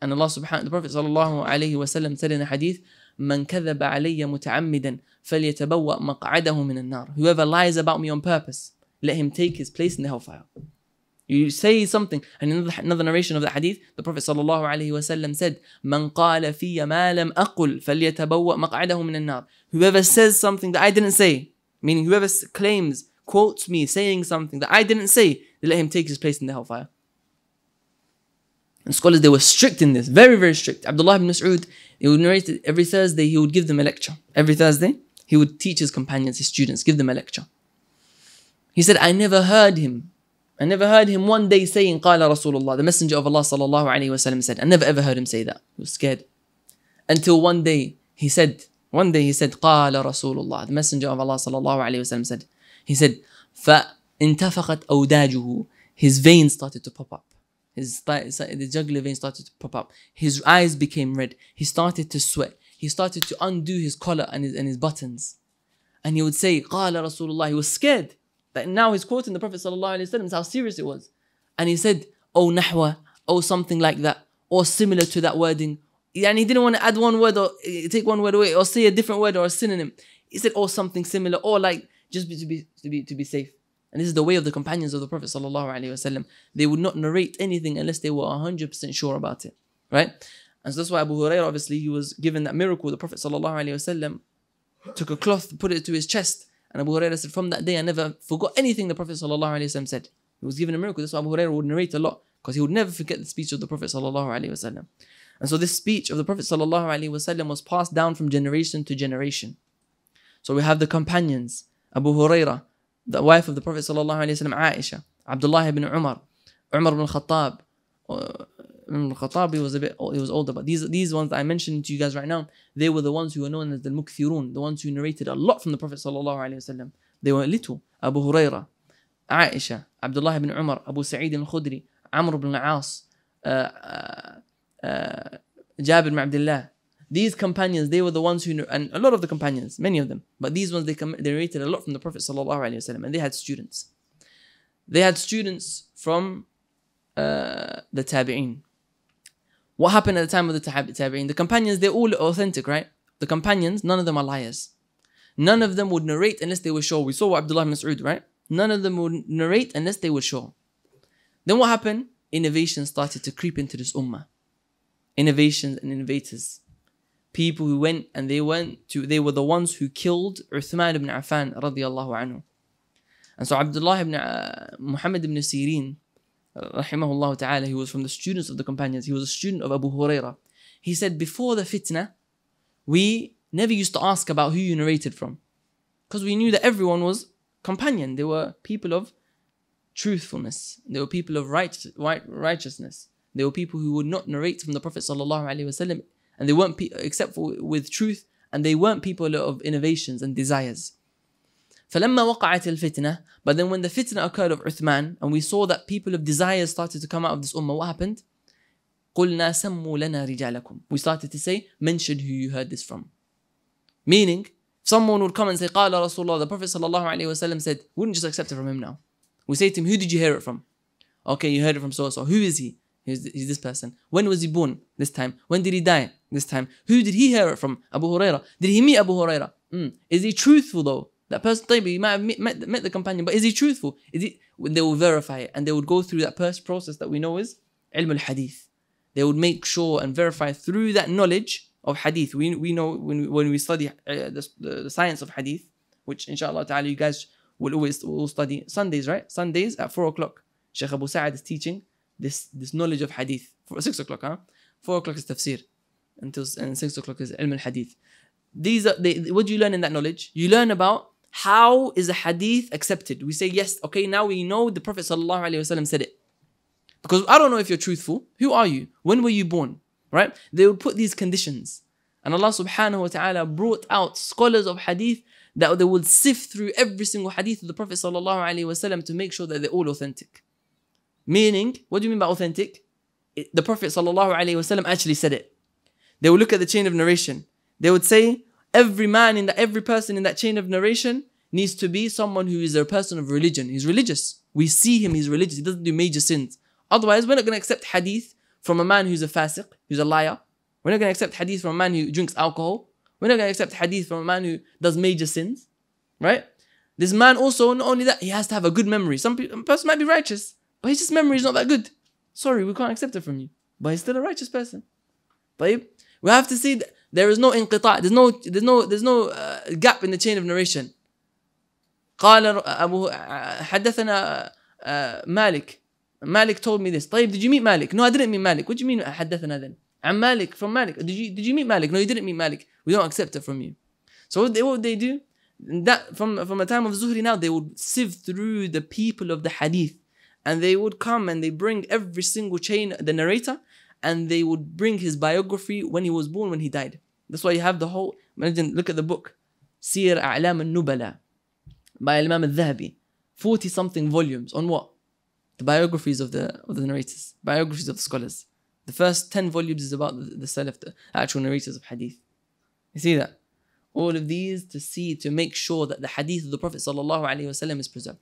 And Allah subhanahu the Prophet said in a hadith, Whoever lies about me on purpose, let him take his place in the hellfire. You say something, and in another narration of the hadith, the Prophet sallallahu alayhi wasallam said, Whoever says something that I didn't say, meaning whoever claims, quotes me saying something that I didn't say, let him take his place in the hellfire. And scholars, they were strict in this, very, very strict. Abdullah ibn Mas'ud, he would narrate it every Thursday, he would give them a lecture. Every Thursday, he would teach his companions, his students, give them a lecture. He said, I never heard him. I never heard him one day saying, Qala Rasulullah, the messenger of Allah sallallahu alayhi wasallam said. I never ever heard him say that. He was scared. Until one day, he said, one day he said, Qala Rasulullah, the messenger of Allah sallallahu alayhi wasallam said. He said, فَانْتَفَقَتْ أَوْدَاجُهُ His veins started to pop up. His th- the jugular vein started to pop up. His eyes became red. He started to sweat. He started to undo his collar and his, and his buttons. And he would say, قال Rasulullah." He was scared that now he's quoting the Prophet وسلم, how serious it was. And he said, Oh nahwa, oh something like that, or similar to that wording. And he didn't want to add one word or eh, take one word away or say a different word or a synonym. He said, or oh, something similar, or like just to be to be to be safe. And this is the way of the companions of the Prophet They would not narrate anything unless they were 100% sure about it, right? And so that's why Abu Hurairah, obviously, he was given that miracle. The Prophet took a cloth, put it to his chest. And Abu Hurairah said, from that day, I never forgot anything the Prophet said. He was given a miracle. That's why Abu Hurairah would narrate a lot because he would never forget the speech of the Prophet And so this speech of the Prophet was passed down from generation to generation. So we have the companions, Abu Hurairah, the wife of the Prophet صلى الله عليه وسلم عائشة عبد الله بن عمر عمر بن الخطاب بن الخطاب he was a bit he was older but these these ones I mentioned to you guys right now they were the ones who were known as the mukthirun the ones who narrated a lot from the Prophet صلى الله عليه وسلم they were little Abu Huraira عائشة عبد الله بن عمر أبو سعيد الخدري عمرو بن العاص جابر بن عبد الله These companions, they were the ones who, and a lot of the companions, many of them, but these ones, they, com- they narrated a lot from the Prophet ﷺ, and they had students. They had students from uh, the Tabi'een. What happened at the time of the Tabi'een? The companions, they're all authentic, right? The companions, none of them are liars. None of them would narrate unless they were sure. We saw what Abdullah ibn Mas'ud, right? None of them would narrate unless they were sure. Then what happened? Innovation started to creep into this ummah. Innovations and innovators people who went and they went to they were the ones who killed Uthman ibn Affan radiallahu anhu. And so Abdullah ibn uh, Muhammad ibn Sirin rahimahullah ta'ala he was from the students of the companions he was a student of Abu Huraira. He said before the fitna we never used to ask about who you narrated from because we knew that everyone was companion they were people of truthfulness they were people of right, right righteousness they were people who would not narrate from the prophet sallallahu alaihi wasallam and they weren't pe- except for with truth and they weren't people of innovations and desires but then when the fitna occurred of Uthman and we saw that people of desires started to come out of this ummah what happened قلنا سموا لنا رجالكم we started to say mention who you heard this from meaning someone would come and say قال رسول الله the Prophet صلى الله عليه وسلم said wouldn't just accept it from him now we say to him who did you hear it from okay you heard it from so so who is he He's, he's this person. When was he born? This time. When did he die? This time. Who did he hear it from? Abu Huraira. Did he meet Abu Huraira? Mm. Is he truthful though? That person, maybe he might have met, met, met, the companion, but is he truthful? Is he? They will verify it and they would go through that first process that we know is ilm al hadith. They would make sure and verify through that knowledge of hadith. We, we know when we, when we study uh, the, the science of hadith, which inshallah ta'ala you guys will always will study Sundays, right? Sundays at 4 o'clock. Sheikh Abu Sa'ad is teaching this this knowledge of hadith for 6 o'clock huh 4 o'clock is tafsir until and 6 o'clock is ilm al hadith these are they, what do you learn in that knowledge you learn about how is a hadith accepted we say yes okay now we know the prophet sallallahu said it because i don't know if you're truthful who are you when were you born right they would put these conditions and allah subhanahu wa ta'ala brought out scholars of hadith that they would sift through every single hadith of the prophet sallallahu to make sure that they're all authentic Meaning, what do you mean by authentic? It, the Prophet ﷺ actually said it. They would look at the chain of narration. They would say, every man in that, every person in that chain of narration needs to be someone who is a person of religion. He's religious. We see him, he's religious. He doesn't do major sins. Otherwise, we're not going to accept hadith from a man who's a fasiq, who's a liar. We're not going to accept hadith from a man who drinks alcohol. We're not going to accept hadith from a man who does major sins. Right? This man also, not only that, he has to have a good memory. Some person might be righteous, but his memory is not that good. Sorry, we can't accept it from you. But he's still a righteous person. But we have to see that there is no انقطاع. There's no there's no there's no uh, gap in the chain of narration. قال أبو حدثنا Malik. Malik told me this. طيب, did you meet Malik? No, I didn't meet Malik. What do you mean حدثنا then? I'm Malik from Malik. Did you did you meet Malik? No, you didn't meet Malik. We don't accept it from you. So what they, what they do? That from from a time of Zuhri now they would sieve through the people of the hadith and they would come and they bring every single chain the narrator and they would bring his biography when he was born when he died that's why you have the whole imagine look at the book سير أعلام Nu'bala, by Imam al-Dhahabi 40 something volumes on what the biographies of the of the narrators biographies of the scholars the first 10 volumes is about the, the Salaf the actual narrators of hadith you see that all of these to see to make sure that the hadith of the Prophet sallallahu alaihi wasallam is preserved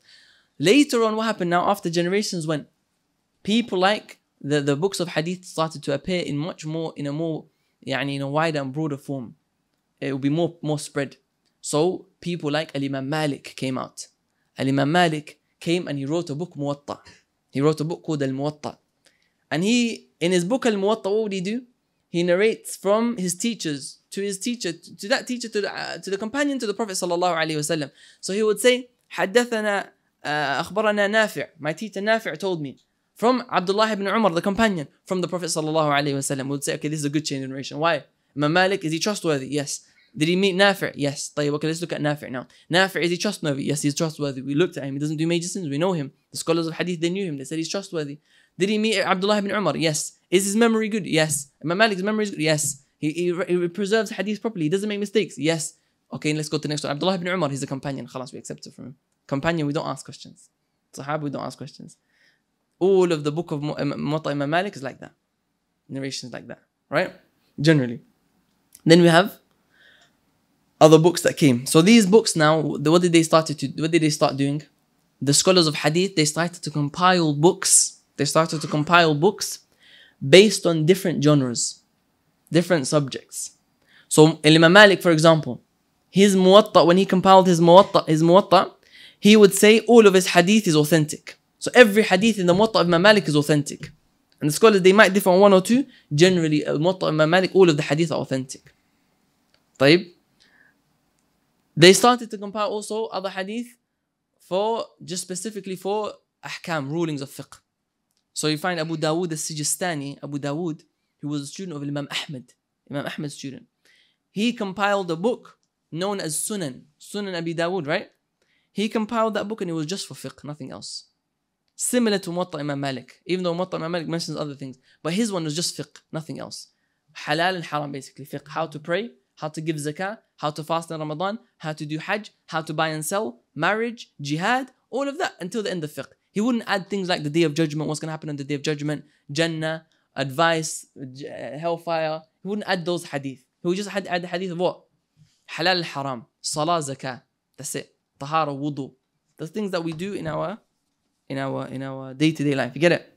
Later on, what happened now after generations when people like the, the books of hadith started to appear in much more, in a more, يعني, in a wider and broader form. It will be more, more spread. So people like Al-Imam Malik came out. Al-Imam Malik came and he wrote a book, Muwatta. He wrote a book called Al-Muwatta. And he, in his book Al-Muwatta, what would he do? He narrates from his teachers to his teacher, to that teacher, to the, uh, to the companion, to the Prophet sallallahu alaihi wasallam. So he would say, حدثنا أخبرنا نافع my teacher نافع told me from Abdullah ibn Umar the companion from the Prophet صلى الله عليه وسلم would say okay this is a good chain of narration. why Imam Malik is he trustworthy yes did he meet Nafi? Yes. طيب, okay, let's look at Nafi now. Nafi, is he trustworthy? Yes, he's trustworthy. We looked at him. He doesn't do major sins. We know him. The scholars of hadith, they knew him. They said he's trustworthy. Did he meet Abdullah ibn Umar? Yes. Is his memory good? Yes. Imam Malik's memory is good? Yes. He, he, he preserves hadith properly. He doesn't make mistakes? Yes. Okay, let's go to the next one. Abdullah ibn Umar, he's a companion. Khalas, we accept it from him companion, we don't ask questions. Sahaba, we don't ask questions. All of the book of Muwatta um, Imam Malik is like that. Narrations like that, right? Generally. Then we have other books that came. So these books now, what did they started to? What did they start doing? The scholars of Hadith they started to compile books. They started to compile books based on different genres, different subjects. So Imam Malik, for example, his Muwatta when he compiled his Muwatta, his Muwatta he would say all of his hadith is authentic. So every hadith in the Muwatta of Imam Malik is authentic. And the scholars, they might differ on one or two. Generally, uh, Muwatta of Imam Malik, all of the hadith are authentic. طيب. They started to compile also other hadith for, just specifically for ahkam, rulings of fiqh. So you find Abu Dawood al-Sijistani, Abu Dawood, who was a student of Imam Ahmed, Imam Ahmed's student. He compiled a book known as Sunan, Sunan Abi Dawood, right? He compiled that book and it was just for fiqh, nothing else. Similar to Muwatta Imam Malik, even though Muwatta Imam Malik mentions other things, but his one was just fiqh, nothing else. Halal and haram basically, fiqh, how to pray, how to give zakah, how to fast in Ramadan, how to do hajj, how to buy and sell, marriage, jihad, all of that until the end of fiqh. He wouldn't add things like the day of judgment, what's going to happen on the day of judgment, Jannah, advice, eh, hellfire. He wouldn't add those hadith. He would just add, add the hadith of what? Halal, haram, salah, zakah. That's it tahara, wudu. The things that we do in our in our in our day-to-day life. You get it?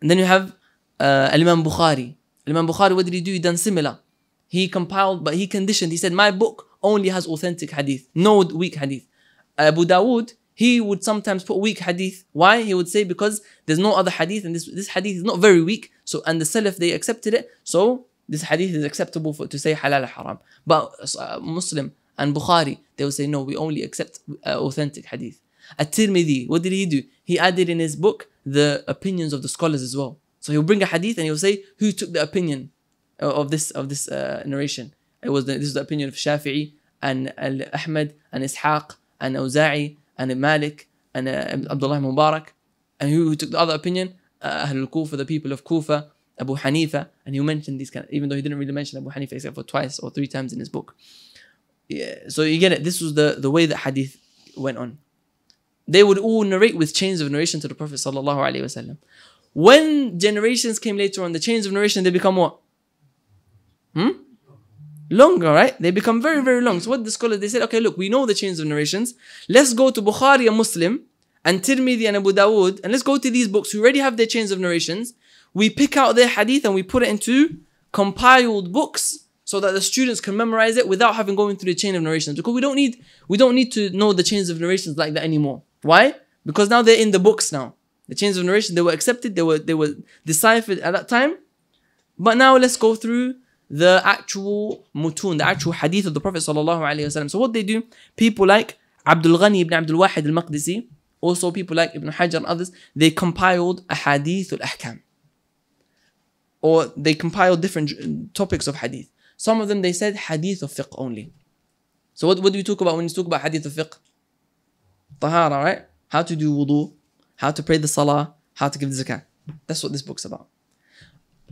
And then you have uh, Imam Bukhari. Imam Bukhari, what did he do? He done similar. He compiled, but he conditioned. He said, my book only has authentic hadith, no weak hadith. Abu Dawood, he would sometimes put weak hadith. Why? He would say because there's no other hadith and this, this hadith is not very weak. So, and the Salaf, they accepted it. So, this hadith is acceptable for, to say halal haram. But uh, Muslim, and Bukhari, they will say, no, we only accept uh, authentic hadith. At Tirmidhi, what did he do? He added in his book the opinions of the scholars as well. So he'll bring a hadith and he'll say, who took the opinion uh, of this of this uh, narration? It was the, this is the opinion of Shafi'i and Al Ahmed and Ishaq and Awza'i and Malik and uh, Abdullah Mubarak. And who, who took the other opinion? Uh, Ahlul Kufa, the people of Kufa, Abu Hanifa. And he mentioned these kind of, even though he didn't really mention Abu Hanifa except for twice or three times in his book so you get it. This was the, the way that hadith went on. They would all narrate with chains of narration to the Prophet sallallahu alaihi wasallam. When generations came later on, the chains of narration they become what? Hmm? Longer, right? They become very, very long. So what the scholars they said, okay, look, we know the chains of narrations. Let's go to Bukhari and Muslim and Tirmidhi and Abu Dawood, and let's go to these books who already have their chains of narrations. We pick out their hadith and we put it into compiled books so that the students can memorize it without having going through the chain of narrations because we don't need we don't need to know the chains of narrations like that anymore why because now they're in the books now the chains of narration they were accepted they were they were deciphered at that time but now let's go through the actual mutun the actual hadith of the prophet sallallahu alaihi wasallam so what they do people like abdul ghani ibn abdul wahid al-maqdisi also people like ibn hajar and others they compiled a hadith al-ahkam or they compiled different topics of hadith some of them they said hadith of fiqh only. So what, what do we talk about when you talk about hadith of fiqh? Tahara, right? How to do wudu, how to pray the salah, how to give the zakah. That's what this book's about.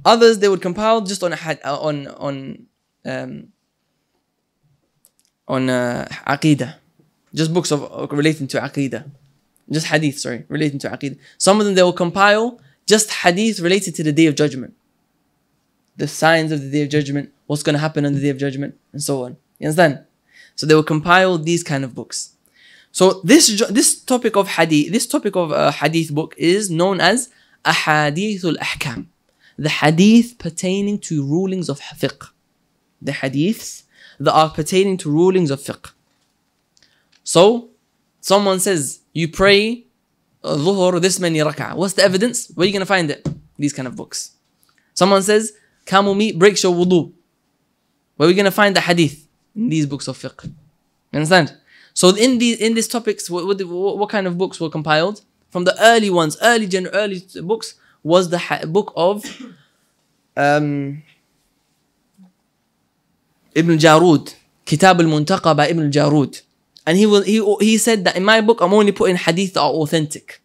Others they would compile just on had, uh, on on um, on uh, aqidah, just books of uh, relating to aqidah, just hadith. Sorry, relating to aqidah. Some of them they will compile just hadith related to the day of judgment the signs of the day of judgment, what's going to happen on the day of judgment, and so on. You understand? So they will compile these kind of books. So this this topic of hadith, this topic of uh, hadith book is known as ahadith al-ahkam, the hadith pertaining to rulings of fiqh, the hadiths that are pertaining to rulings of fiqh. So someone says you pray dhuhr uh, this many rak'ah. What's the evidence? Where are you gonna find it? These kind of books. Someone says camel meat breaks your wudu. Where are we going to find the hadith? In these books of fiqh. You understand? So in these in these topics, what, what, what, kind of books were compiled? From the early ones, early gen, early books was the book of um, Ibn Jarud, Kitab al-Muntaqa by Ibn Jarud, and he will he he said that in my book I'm only putting hadith that are authentic.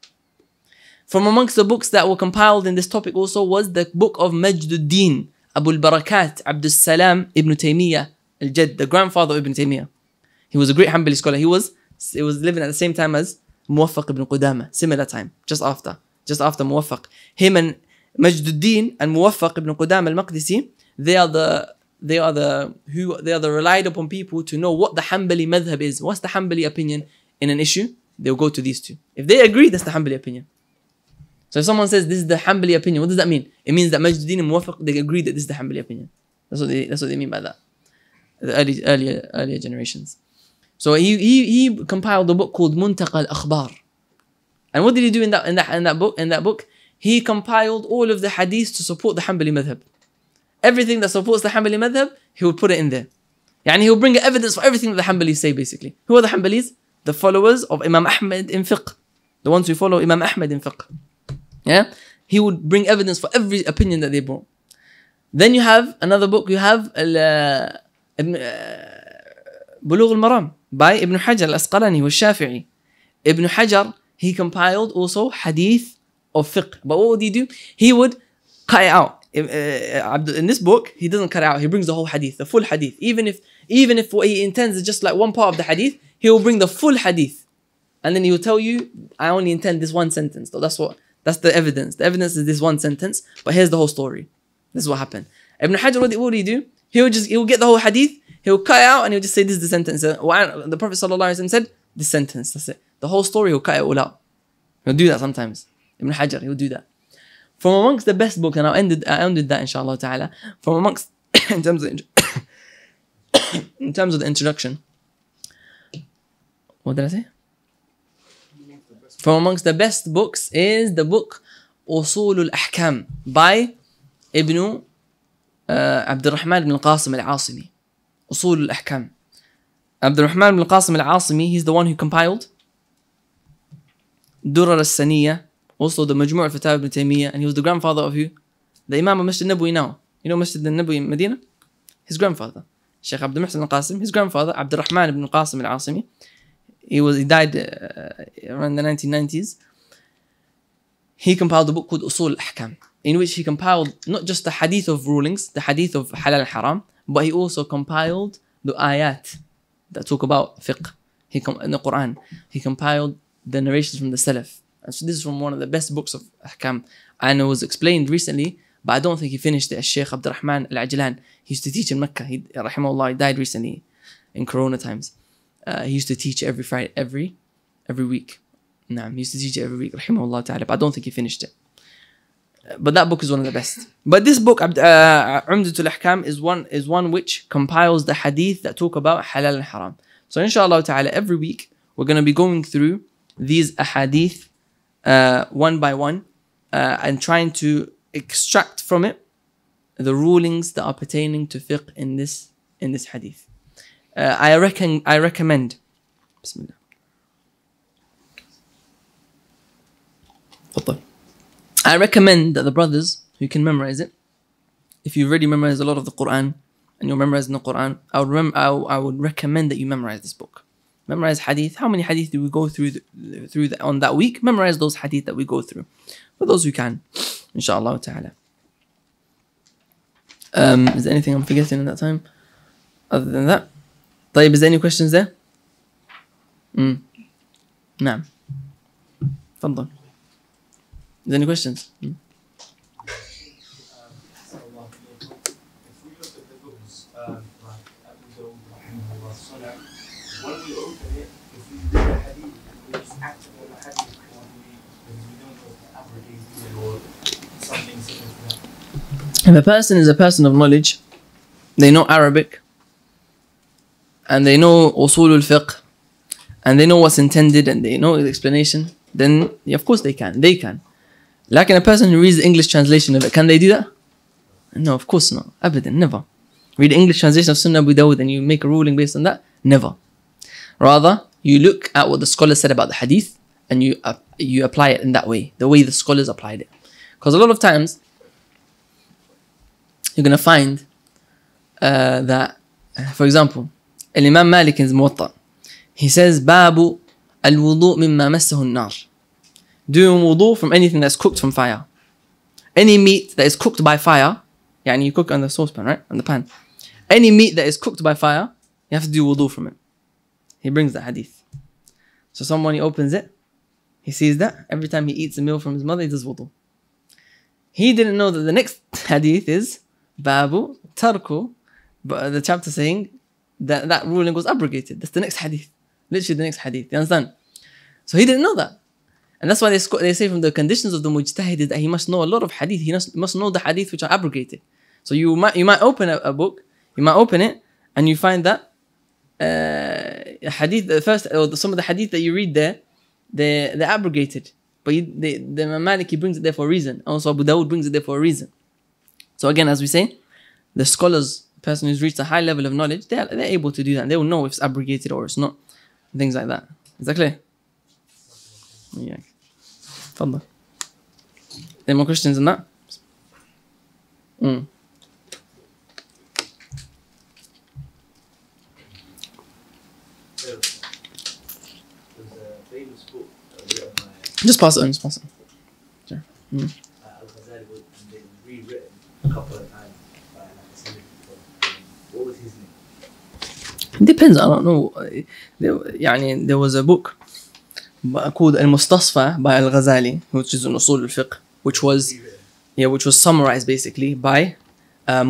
From amongst the books that were compiled in this topic also was the book of Majduddin, Abu al-Barakat, abdus Salam ibn Taymiyyah, al-Jadd, the grandfather of Ibn Taymiyyah. He was a great Hanbali scholar. He was, he was living at the same time as Muwaffaq ibn Qudama, similar time, just after, just after Muwaffaq. Him and Majduddin and Muwaffaq ibn Qudama al-Maqdisi, they are the they are the who they are the relied upon people to know what the Hanbali madhab is. What's the Hanbali opinion in an issue? They'll go to these two. If they agree, that's the Hanbali opinion. So if someone says this is the Hanbali opinion, what does that mean? It means that Majduddin and Muwafiq, they agree that this is the Hanbali opinion. That's what they, that's what they mean by that. The early, earlier, earlier generations. So he, he, he compiled a book called Muntaqa al-Akhbar. And what did he do in that, in that, in that book? In that book, he compiled all of the hadiths to support the Hanbali madhab. Everything that supports the Hanbali madhab, he would put it in there. And he'll bring evidence for everything that the Hanbalis say, basically. Who are the Hanbalis? The followers of Imam Ahmed in fiqh. The ones who follow Imam Ahmed in fiqh. Yeah? He would bring evidence for every opinion that they brought. Then you have another book, you have Al, uh, uh, Bulugh al-Maram by Ibn Hajar al-Asqalani was Shafi'i. Ibn Hajar, he compiled also hadith of fiqh. But what would he do? He would cut it out. Uh, in this book, he doesn't cut it out. He brings the whole hadith, the full hadith. Even if even if what he intends is just like one part of the hadith, he will bring the full hadith. And then he will tell you, I only intend this one sentence. So that's what that's the evidence. The evidence is this one sentence, but here's the whole story. This is what happened. Ibn Hajr, what would he do? He will just, he will get the whole hadith, he will cut out and he will just say, this is the sentence. The Prophet said, this sentence, that's it. The whole story, he'll cut it all out. He'll do that sometimes. Ibn Hajr, he'll do that. From amongst the best book, and I ended, I ended that inshallah ta'ala, from amongst, *coughs* in terms of, *coughs* in terms of the introduction, what did I say? From amongst the best books is the book أصول الأحكام by ابن عبد الرحمن بن القاسم العاصمي أصول الأحكام Rahman الرحمن Qasim al Asimi, he's the one who compiled Durar also the Majmur مجموع الفتاوى ابن Taymiyyah, and he was the grandfather of who? The Imam of Masjid Nabawi now. You know Masjid Nabawi in Medina? His grandfather. الشيخ عبد المحسن Qasim, his grandfather Rahman الرحمن Qasim al Asimi, he was he died uh, around the 1990s he compiled a book called usul al-ahkam in which he compiled not just the hadith of rulings the hadith of halal and haram but he also compiled the ayat that talk about fiqh he com- in the quran he compiled the narrations from the salaf and so this is from one of the best books of ahkam and it was explained recently but I don't think he finished it. Sheikh Abdurrahman Al Ajlan, he used to teach in Mecca. He, rahimahullah, he died recently in Corona times. Uh, he used to teach every Friday, every, every week. Nah, he used to teach every week. Rahimahullah ta'ala. But I don't think he finished it. Uh, but that book is one of the best. But this book, uh, Ahkam, is one is one which compiles the hadith that talk about halal and haram. So inshallah ta'ala, every week we're going to be going through these ahadith uh, one by one uh, and trying to extract from it the rulings that are pertaining to fiqh in this in this hadith. Uh, I reckon I recommend. Bismillah. I recommend that the brothers who can memorize it, if you already memorize a lot of the Quran and you're memorizing the Quran, I would, rem- I, would recommend that you memorize this book. Memorize hadith. How many hadith do we go through the, through the, on that week? Memorize those hadith that we go through, for those who can, inshallah ta'ala. Um, is there anything I'm forgetting in that time? Other than that. طيب is there any questions there? امم نعم تفضل is there any questions? Mm. If a person is a person of knowledge, they know Arabic, and they know usul al-fiqh and they know what's intended and they know the explanation, then yeah, of course they can. They can. Like in a person who reads the English translation of it, can they do that? No, of course not. Abadan, never. Read the English translation of Sunnah Abu Dawud and you make a ruling based on that? Never. Rather, you look at what the scholar said about the hadith and you, uh, you apply it in that way, the way the scholars applied it. Because a lot of times, you're going to find uh, that, uh, for example, الإمام Malik is Muwatta he says باب الوضوء مما مسه النار doing wudu from anything that's cooked from fire any meat that is cooked by fire yeah and you cook on the saucepan right on the pan any meat that is cooked by fire you have to do wudu from it he brings the hadith so someone he opens it he sees that every time he eats a meal from his mother he does wudu he didn't know that the next *laughs* hadith is babu tarku but the chapter saying that, that ruling was abrogated. That's the next hadith. Literally the next hadith. You understand? So he didn't know that. And that's why they, they say from the conditions of the mujtahid is that he must know a lot of hadith. He must, must know the hadith which are abrogated. So you might, you might open a, a book, you might open it, and you find that uh, hadith, the first, or some of the hadith that you read there, they, they're abrogated. But you, they, the Maliki brings it there for a reason. Also, Abu Dawud brings it there for a reason. So again, as we say, the scholars person who's reached a high level of knowledge, they're, they're able to do that. They will know if it's abrogated or it's not. Things like that. Is that clear? Yeah. Fadda. Any more questions than that? Mm. Just pass it on, just pass it on. Sure. Mm. Uh, depends I don't know يعني there was a book called Al-Mustasfa by Al-Ghazali which is an usul al-fiqh which was yeah which was summarized basically by uh,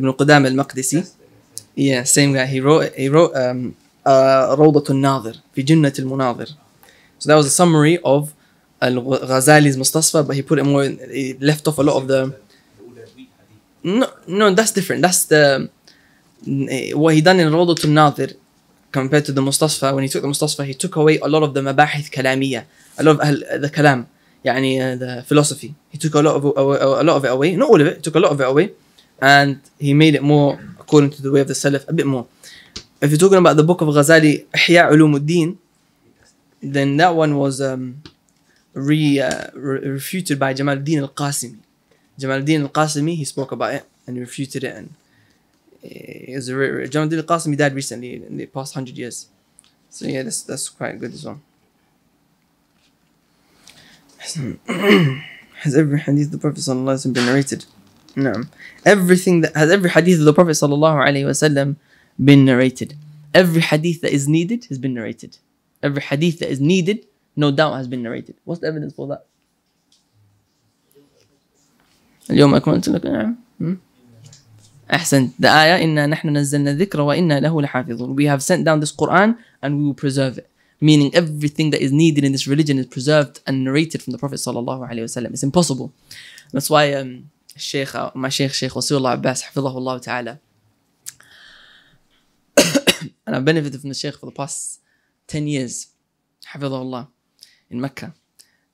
Ibn qudam al-Maqdisi. yeah same guy he wrote he wrote um, uh, روضة fi في al المناظر so that was a summary of Al-Ghazali's Mustasfa but he put it more he left off a lot of the no no that's different that's the وهيدان روضة الناظر compared to the Mustafa when he took the Mustafa he took away a lot of the مباحث كلامية a lot of the كلام يعني the philosophy he took a lot of a lot of it away not all of it took a lot of it away and he made it more according to the way of the Salaf a bit more if you're talking about the book of Ghazali إحياء علوم الدين then that one was um, re, uh, re refuted by Jamaluddin al-Qasimi Jamaluddin al-Qasimi he spoke about it and refuted it and Uh, is John Abdul Qasim died recently in the past hundred years. So yeah, that's that's quite good as well. *clears throat* has every hadith the Prophet ﷺ been narrated? No. Everything that has every hadith of the Prophet ﷺ been narrated. Every hadith that is needed has been narrated. Every hadith that is needed, no doubt, has been narrated. What's the evidence for that? اليوم أكملت لكم نعم hmm? أحسنت the آية إنا نحن نزلنا الذكر وإنا له لحافظون we have sent down this Quran and we will preserve it meaning everything that is needed in this religion is preserved and narrated from the Prophet صلى الله عليه وسلم it's impossible that's why um, الشيخ my شيخ شيخ رسول الله عباس حفظه الله تعالى and I've benefited from the Sheikh for the past 10 years حفظه الله in Mecca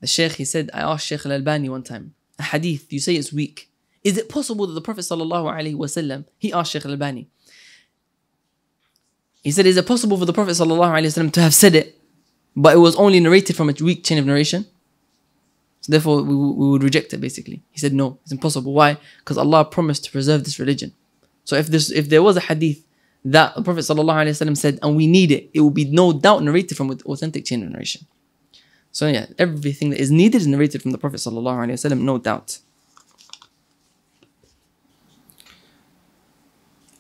the Sheikh he said I asked Sheikh Al-Albani one time a hadith you say it's weak Is it possible that the Prophet wasallam he asked Sheikh al-Bani, he said, is it possible for the Prophet wasallam to have said it, but it was only narrated from a weak chain of narration? So therefore, we, we would reject it basically. He said, no, it's impossible. Why? Because Allah promised to preserve this religion. So if, this, if there was a hadith that the Prophet ﷺ said, and we need it, it will be no doubt narrated from authentic chain of narration. So yeah, everything that is needed is narrated from the Prophet ﷺ, no doubt.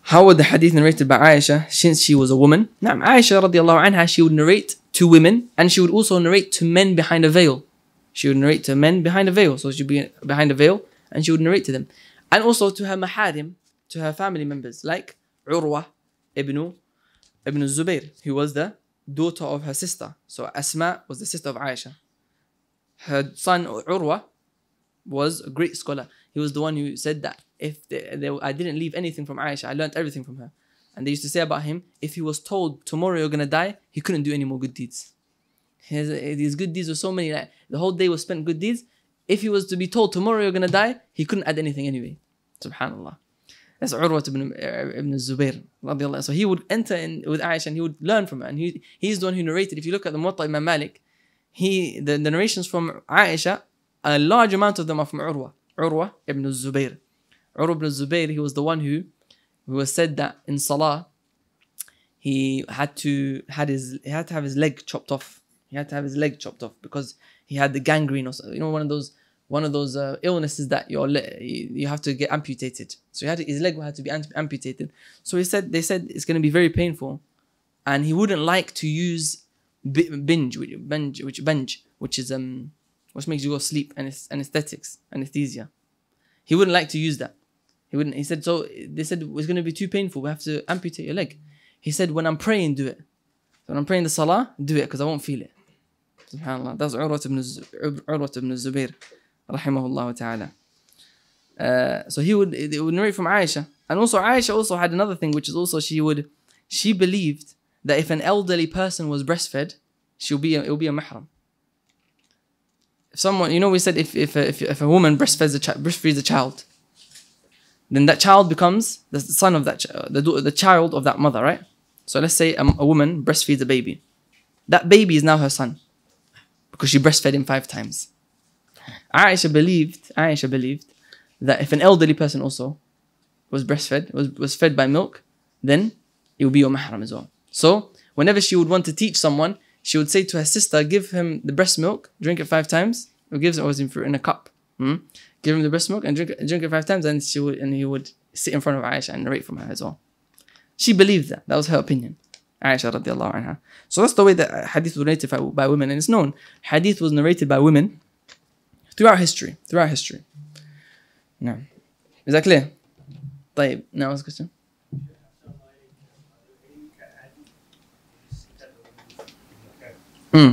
How would the hadith narrated by Aisha, since she was a woman? Now, Aisha radiallahu anha, she would narrate to women and she would also narrate to men behind a veil. She would narrate to men behind a veil. So she'd be behind a veil and she would narrate to them. And also to her mahadim, to her family members, like Urwa ibn, ibn Zubair, who was the daughter of her sister. So Asma was the sister of Aisha. Her son Urwa was a great scholar. He was the one who said that if they, they, I didn't leave anything from Aisha, I learned everything from her. And they used to say about him, if he was told tomorrow you're gonna die, he couldn't do any more good deeds. His, his good deeds were so many. that the whole day was spent good deeds. If he was to be told tomorrow you're gonna die, he couldn't add anything anyway. Subhanallah. That's Urwa ibn, uh, ibn Zubair. So he would enter in with Aisha and he would learn from her. And he, he's the one who narrated. If you look at the Muwatta Imam Malik, he, the, the narrations from Aisha, a large amount of them are from Urwa. عروة ابن الزبير عروة ابن الزبير he was the one who, who was said that in Salah, he had to had his he had to have his leg chopped off. He had to have his leg chopped off because he had the gangrene or so, you know one of those one of those uh, illnesses that your le- you have to get amputated. So he had to, his leg had to be amputated. So he said they said it's going to be very painful, and he wouldn't like to use binge, binge, which binge, which is um what makes you go sleep? And it's anesthetics, anesthesia. He wouldn't like to use that. He wouldn't. He said, so they said it's going to be too painful. We have to amputate your leg. He said, when I'm praying, do it. So when I'm praying the salah, do it because I won't feel it. Subhanallah. That's Urwat ibn, Zubair, rahimahullah ta'ala. Uh, so he would, they would narrate from Aisha. And also Aisha also had another thing, which is also she would, she believed that if an elderly person was breastfed, she'll be a, it'll be a mahram someone, you know, we said if, if, if, if a woman breastfeeds a, breastfeeds a child, then that child becomes the son of that, ch- uh, the, the child of that mother, right? So let's say a, a woman breastfeeds a baby. That baby is now her son because she breastfed him five times. Aisha believed, Aisha believed that if an elderly person also was breastfed, was, was fed by milk, then it would be your mahram as well. So whenever she would want to teach someone, she would say to her sister, give him the breast milk, drink it five times, or gives it always in, in a cup. Hmm? Give him the breast milk and drink, drink it five times, and she would, and he would sit in front of Aisha and narrate from her as well. She believed that. That was her opinion. Aisha radiallahu anha. So that's the way that hadith was narrated by women, and it's known. Hadith was narrated by women throughout history. Throughout history. Now, is that clear? طيب, now what's the question? Mm.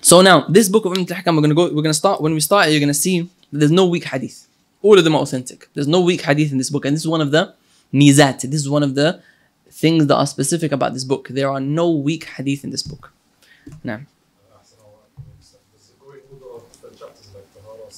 So now this book of Ibn al-Hakam, we're gonna go. We're gonna start. When we start, you're gonna see there's no weak hadith. All of them are authentic. There's no weak hadith in this book, and this is one of the mizat. This is one of the things that are specific about this book. There are no weak hadith in this book. Now.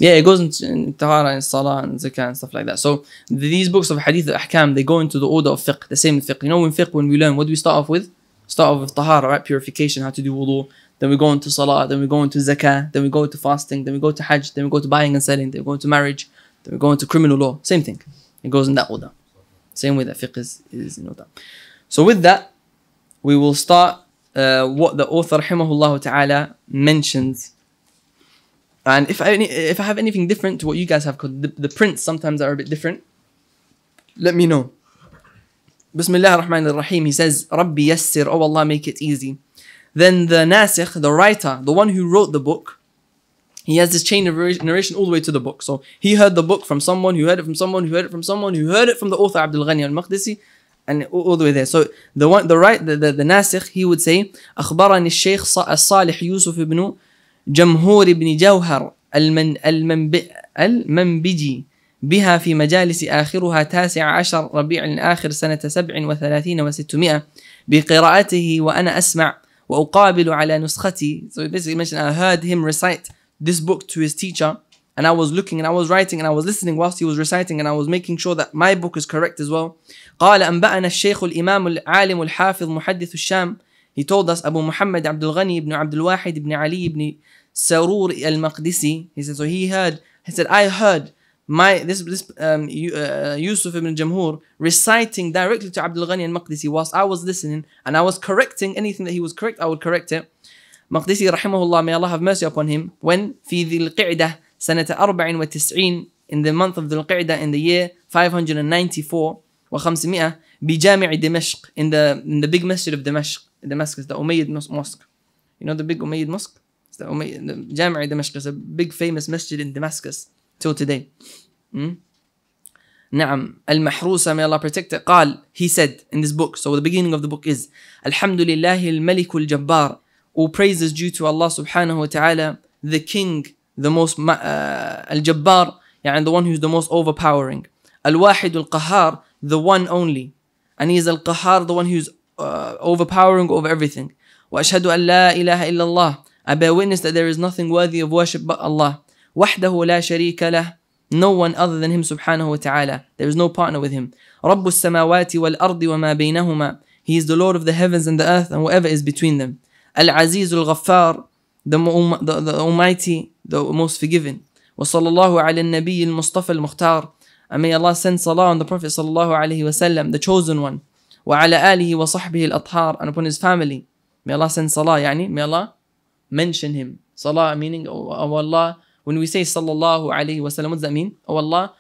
Yeah, it goes into in Tahara and Salah and Zakah and stuff like that. So these books of Hadith al-Ahkam, they go into the order of fiqh, the same fiqh. You know, in fiqh, when we learn, what do we start off with? Start off with Tahara, right? Purification, how to do wudu, then we go into salah, then we go into zakah, then we go to fasting, then we go to hajj, then we go to buying and selling, then we go into marriage, then we go into criminal law. Same thing. It goes in that order. Same way that fiqh is, is in order. So with that, we will start uh, what the author rahimahullah ta'ala mentions. And if I any, if I have anything different to what you guys have, because the, the prints sometimes are a bit different, let me know. Bismillah ar-Rahman ar-Rahim. He says, "Rabbi yassir, oh Allah, make it easy." then the nasikh, the writer, the one who wrote the book, he has this chain of narration all the way to the book. So he heard the book from someone who heard it from someone who heard it from someone who heard it from the author Abdul Ghani al-Maqdisi and all, all, the way there. So the one, the right, the, the, the nasikh, he would say, أخبرني الشيخ الصالح يوسف بن جمهور بن جوهر المن المنبئ المنبجي بها في مجالس آخرها تاسع عشر ربيع الآخر سنة سبع وثلاثين وستمائة بقراءته وأنا أسمع وأقابل على نسختي so basically mentioned I heard him recite this book to his teacher and I was looking and I was writing and I was listening whilst he was reciting and I was making sure that my book is correct as well قال أنبأنا الشيخ الإمام العالم الحافظ محدث الشام he told us Abu Muhammad Abdul Ghani ibn Abdul Wahid ibn Ali ibn Sarur al-Maqdisi he said so he heard he said I heard my this this um, uh, uh, Yusuf ibn Jamhur reciting directly to Abdul Ghani and Maqdisi whilst I was listening and I was correcting anything that he was correct I would correct it Maqdisi rahimahullah may Allah have mercy upon him when في ذي القعدة سنة 94 in the month of the Qa'dah in the year 594 و500 بجامع دمشق in the in the big masjid of Dimashq Damascus the Umayyad mosque you know the big Umayyad mosque it's the Umayyad Jami' Dimashq is a big famous masjid in Damascus till today. Mm? نعم المحروسة may Allah protect it قال he said in this book so the beginning of the book is الحمد لله الملك الجبار all praises due to Allah subhanahu wa ta'ala the king the most uh, الجبار يعني the one who's the most overpowering الواحد القهار the one only and he is القهار the one who's uh, overpowering over everything وأشهد أن لا إله إلا الله I bear witness that there is nothing worthy of worship but Allah وحده لا شريك له no one other than him subhanahu wa ta'ala there is no partner with him رب السماوات والأرض وما بينهما he is the lord of the heavens and the earth and whatever is between them العزيز الغفار the, the, the almighty the most forgiving وصلى الله على النبي المصطفى المختار and may Allah send salah on the Prophet صلى الله عليه وسلم the chosen one وعلى آله وصحبه الأطهار and upon his family may Allah send salah يعني may Allah mention him salah meaning oh, oh Allah When we say sallallahu alayhi wasallam, what does that mean? Oh Allah,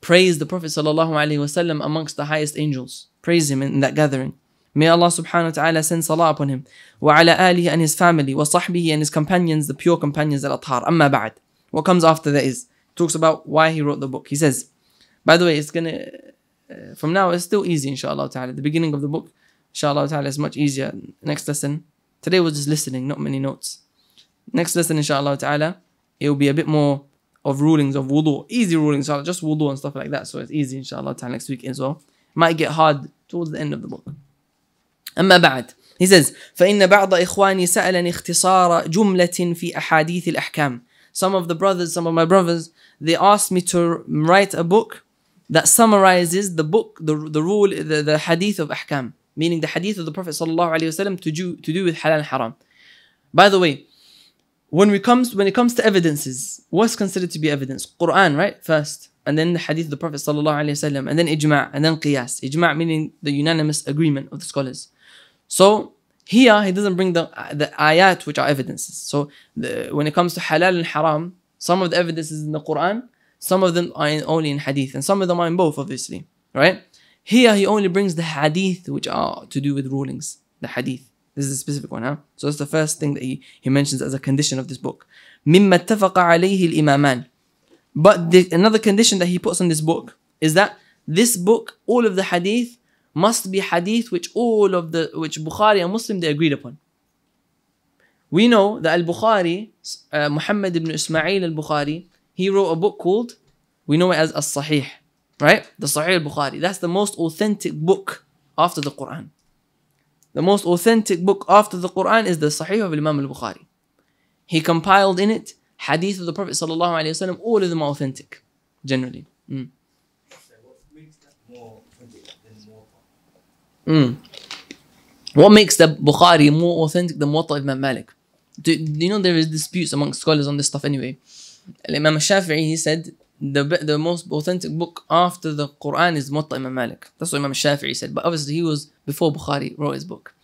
praise the Prophet sallallahu alayhi wasallam amongst the highest angels. Praise him in, that gathering. May Allah subhanahu wa ta'ala send salah upon him. Wa ala alihi and his family. Wa sahbihi and his companions, the pure companions al athar. Amma ba'd. What comes after that is, talks about why he wrote the book. He says, by the way, it's gonna, uh, from now it's still easy inshallah ta'ala. The beginning of the book, inshallah ta'ala is much easier. Next lesson. Today was just listening, not many notes. Next lesson inshallah ta'ala it will be a bit more of rulings of wudu, easy rulings, inshallah, just wudu and stuff like that. So it's easy, inshallah, till next week as well. Might get hard towards the end of the book. أما بعد He says, فإن بعض إخواني سألني اختصار جملة في أحاديث الأحكام. Some of the brothers, some of my brothers, they asked me to write a book that summarizes the book, the, the rule, the, the hadith of إحكام, meaning the hadith of the Prophet الله عليه wasallam to do to do with halal and haram. By the way, when we comes when it comes to evidences what's considered to be evidence quran right first and then the hadith of the prophet وسلم, and then ijma and then qiyas ijma meaning the unanimous agreement of the scholars so here he doesn't bring the the ayat which are evidences so the, when it comes to halal and haram some of the evidences in the quran some of them are in, only in hadith and some of them are in both obviously right here he only brings the hadith which are to do with rulings the hadith this is a specific one, huh? So that's the first thing that he, he mentions as a condition of this book. عليه الإمامان But the, another condition that he puts on this book is that this book, all of the hadith, must be hadith which all of the which Bukhari and Muslim they agreed upon. We know that Al Bukhari, uh, Muhammad ibn Ismail Al Bukhari, he wrote a book called, we know it as As Sahih, right? The Sahih Al Bukhari. That's the most authentic book after the Quran. The most authentic book after the Quran is the Sahih of Imam al-Bukhari. He compiled in it hadith of the Prophet sallallahu wasallam. All of them are authentic, generally. Mm. Mm. What makes the Bukhari more authentic than Muwatta Imam Malik? Do, do, you know there is disputes among scholars on this stuff anyway? Imam Shafi'i he said the the most authentic book after the Quran is Muwatta Imam Malik. That's what Imam Shafi'i said. But obviously he was before Bukhari wrote his book.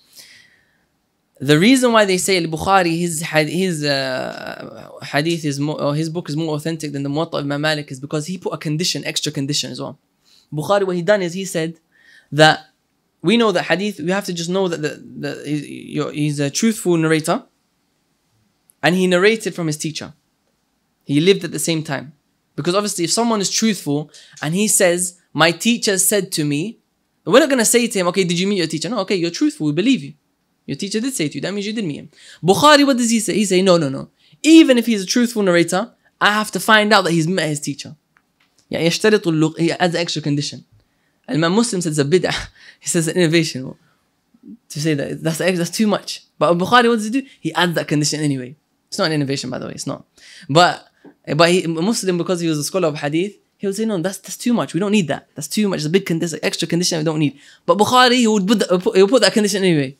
The reason why they say Bukhari his his uh, hadith is more, or his book is more authentic than the Muwatta Imam Malik is because he put a condition, extra condition as well. Bukhari, what he done is he said that we know that hadith. We have to just know that the, the he's a truthful narrator, and he narrated from his teacher. He lived at the same time. Because obviously, if someone is truthful and he says, My teacher said to me, we're not going to say to him, Okay, did you meet your teacher? No, okay, you're truthful, we believe you. Your teacher did say to you, that means you did meet him. Bukhari, what does he say? He say, No, no, no. Even if he's a truthful narrator, I have to find out that he's met his teacher. Yeah, he adds an extra condition. And my Muslim says a bid'ah. *laughs* He says innovation. To say that that's that's too much. But Bukhari, what does he do? He adds that condition anyway. It's not an innovation, by the way. It's not. But but he, Muslim, because he was a scholar of hadith, he would say, no, that's, that's too much. We don't need that. That's too much. It's a big condition, extra condition we don't need. But Bukhari, he would put, the, he would put that condition anyway.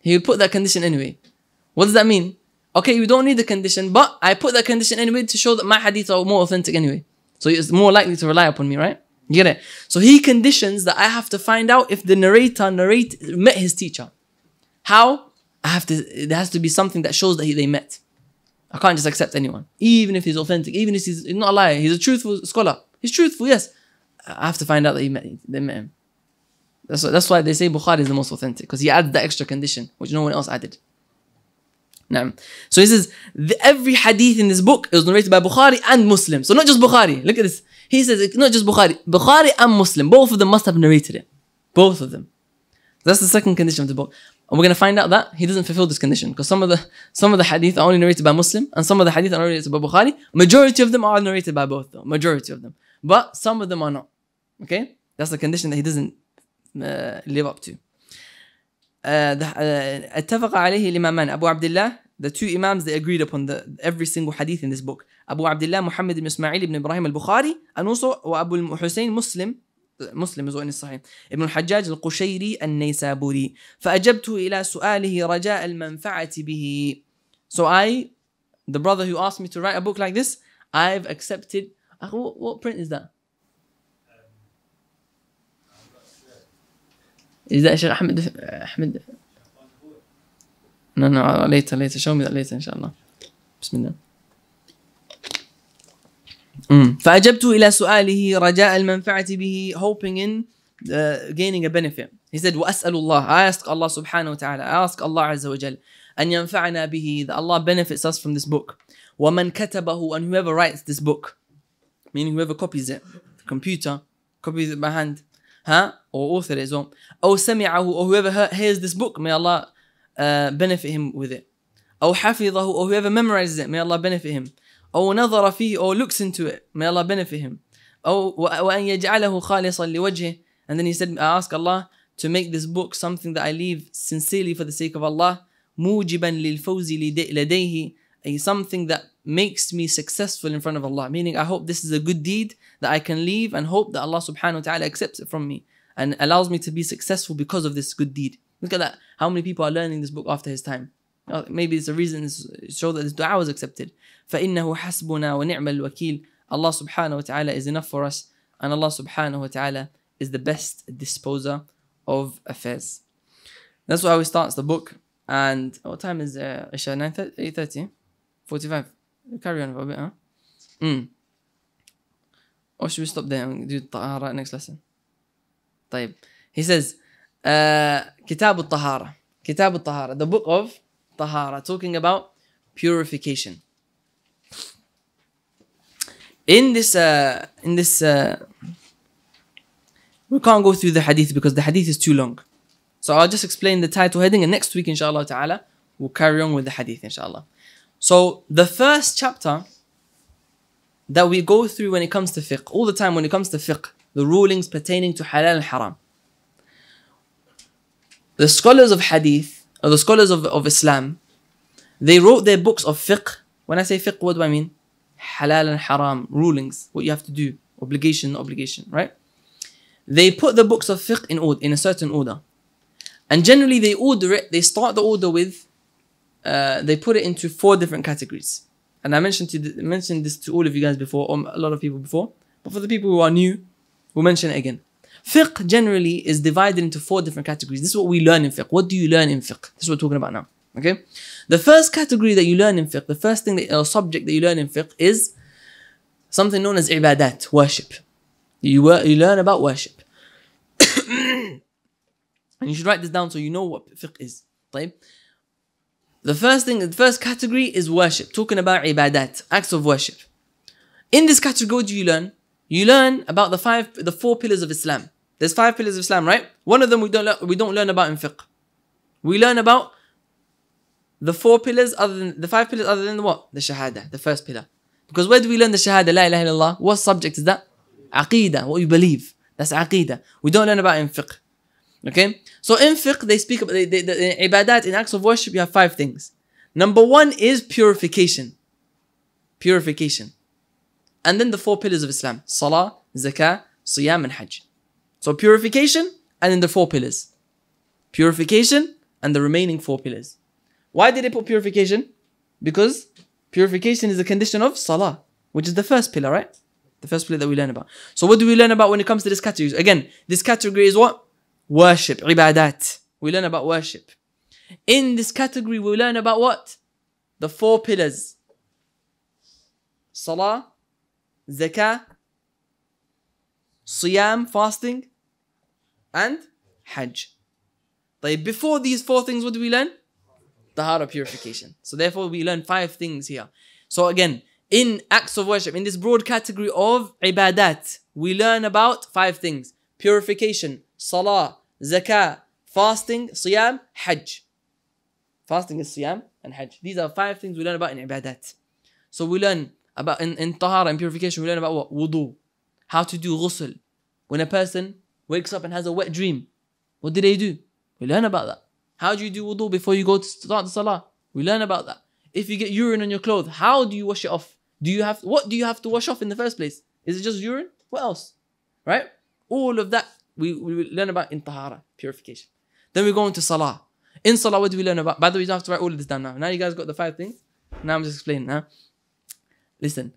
He would put that condition anyway. What does that mean? Okay, you don't need the condition, but I put that condition anyway to show that my hadith are more authentic anyway. So it's more likely to rely upon me, right? You get it? So he conditions that I have to find out if the narrator narrate met his teacher. How? I have to. There has to be something that shows that he, they met. I can't just accept anyone, even if he's authentic, even if he's, not a liar. He's a truthful scholar. He's truthful, yes. I have to find out that he met, they met him. That's why, that's why they say Bukhari is the most authentic because he added that extra condition which no one else added. Now, so he says the, every hadith in this book is narrated by Bukhari and Muslim. So not just Bukhari. Look at this. He says not just Bukhari, Bukhari and Muslim. Both of them must have narrated it. Both of them. That's the second condition of the book. And we're going to find out that he doesn't fulfill this condition because some of the some of the hadith are only narrated by Muslim and some of the hadith are narrated by Bukhari. Majority of them are narrated by both, though. Majority of them, but some of them are not. Okay, that's the condition that he doesn't uh, live up to. اتفق عليه الإمامان أبو عبد الله the two imams they agreed upon the, every single hadith in this book Abu Abdullah Muhammad ibn Ismail ibn Ibrahim al-Bukhari and also Abu al-Hussein Muslim مسلم يزوجني الصحيح ابن الحجاج القشيري النيسابوري فأجبته إلى سؤاله رجاء المنفعة به So I, the brother who asked me to write a book like this, I've accepted uh, what, what print is that? Is that Sheikh Ahmed Ahmed? No, no, later, later. Show me that later, inshallah. Bismillah. فأجبت إلى سؤاله رجاء المنفعة به hoping in uh, gaining a benefit he said وأسأل الله I ask Allah subhanahu wa ta'ala I ask Allah عز وجل أن ينفعنا به that Allah benefits us from this book ومن كتبه and whoever writes this book meaning whoever copies it computer copies it by hand huh? or author it or أو سمعه or whoever hears this book may Allah uh, benefit him with it أو حفظه or whoever memorizes it may Allah benefit him أو نظر فيه or looks into it may Allah benefit him أو وأن يجعله خالصا لوجهه and then he said I ask Allah to make this book something that I leave sincerely for the sake of Allah موجبا للفوز لديه a something that makes me successful in front of Allah meaning I hope this is a good deed that I can leave and hope that Allah subhanahu wa ta'ala accepts it from me and allows me to be successful because of this good deed look at that how many people are learning this book after his time uh, it's a reason reasons show that this dua was accepted. فَإِنَّهُ حَسْبُنَا وَنِعْمَ الْوَكِيلِ Allah subhanahu wa ta'ala is enough for us and Allah subhanahu wa ta'ala is the best disposer of affairs. That's why we start the book and what time is uh, Isha? 9.30? 45? Carry on for a bit, huh? Mm. Or should we stop there and do Tahara next lesson? طيب. He says, uh, الطهارة. كتاب tahara tahara the book of tahara, talking about purification. In this, uh, in this, uh, we can't go through the hadith because the hadith is too long. So I'll just explain the title heading and next week inshallah ta'ala we'll carry on with the hadith inshallah. So the first chapter that we go through when it comes to fiqh, all the time when it comes to fiqh, the rulings pertaining to halal and haram. The scholars of hadith the scholars of, of Islam, they wrote their books of fiqh. When I say fiqh, what do I mean? Halal and haram, rulings, what you have to do, obligation, obligation, right? They put the books of fiqh in order, in a certain order. And generally they order it, they start the order with, uh, they put it into four different categories. And I mentioned, to, mentioned this to all of you guys before, or a lot of people before. But for the people who are new, we'll mention it again. Fiqh generally is divided into four different categories. This is what we learn in fiqh. What do you learn in fiqh? This is what we're talking about now. Okay? The first category that you learn in fiqh, the first thing that, or subject that you learn in fiqh is something known as ibadat, worship. You, wor- you learn about worship. *coughs* and you should write this down so you know what fiqh is. طيب. The first thing, the first category is worship, talking about ibadat, acts of worship. In this category, do you learn? You learn about the five, the four pillars of Islam. There's five pillars of Islam, right? One of them we don't we don't learn about in fiqh. We learn about the four pillars other than the five pillars other than what? The shahada, the first pillar. Because where do we learn the shahada, la ilaha illallah? What subject is that? Aqidah, what you believe. That's aqidah. We don't learn about in fiqh. Okay? So in fiqh, they speak about, they, in ibadat, in acts of worship, you have five things. Number one is purification. Purification. And then the four pillars of Islam. Salah, zakah, siyam and hajj. So purification and then the four pillars. Purification and the remaining four pillars. Why did they put purification? Because purification is a condition of salah, which is the first pillar, right? The first pillar that we learn about. So what do we learn about when it comes to this category? Again, this category is what? Worship, ibadat. We learn about worship. In this category, we learn about what? The four pillars. Salah, zakah, Siyam, fasting, and Hajj. Like before these four things, what do we learn? Tahara purification. So therefore we learn five things here. So again, in acts of worship, in this broad category of ibadat, we learn about five things. Purification, salah, zakah, fasting, siyam, hajj. Fasting is siyam and hajj. These are five things we learn about in ibadat. So we learn about in, in and purification, we learn about what? Wudu how to do ghusl. When a person wakes up and has a wet dream, what do they do? We learn about that. How do you do wudu before you go to start the salah? We learn about that. If you get urine on your clothes, how do you wash it off? Do you have what do you have to wash off in the first place? Is it just urine? What else? Right? All of that we, we learn about in tahara, purification. Then we go into salah. In salah, what do we learn about? By the way, you don't have to write all of this down now. Now you guys got the five things. Now I'm just explaining. Now, huh? listen.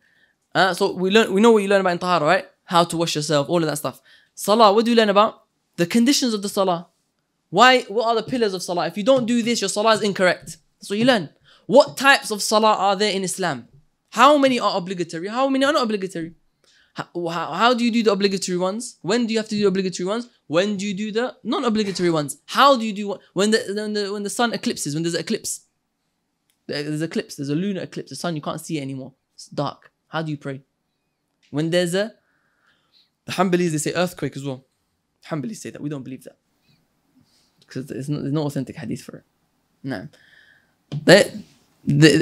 Uh, so we learn. We know what you learn about in tahara, right? how to wash yourself, all of that stuff. Salah, what do you learn about? The conditions of the salah. Why? What are the pillars of salah? If you don't do this, your salah is incorrect. That's what you learn. What types of salah are there in Islam? How many are obligatory? How many are not obligatory? How, how, how do you do the obligatory ones? When do you have to do the obligatory ones? When do you do the non-obligatory ones? How do you do When the, when the when the sun eclipses? When there's an eclipse, there's an eclipse. There's a lunar eclipse. The sun you can't see it anymore. It's dark. How do you pray? When there's a the Hanbalis, they say earthquake as well. The Hanbalis say that. We don't believe that. Because it's not, there's no authentic hadith for it. No. That,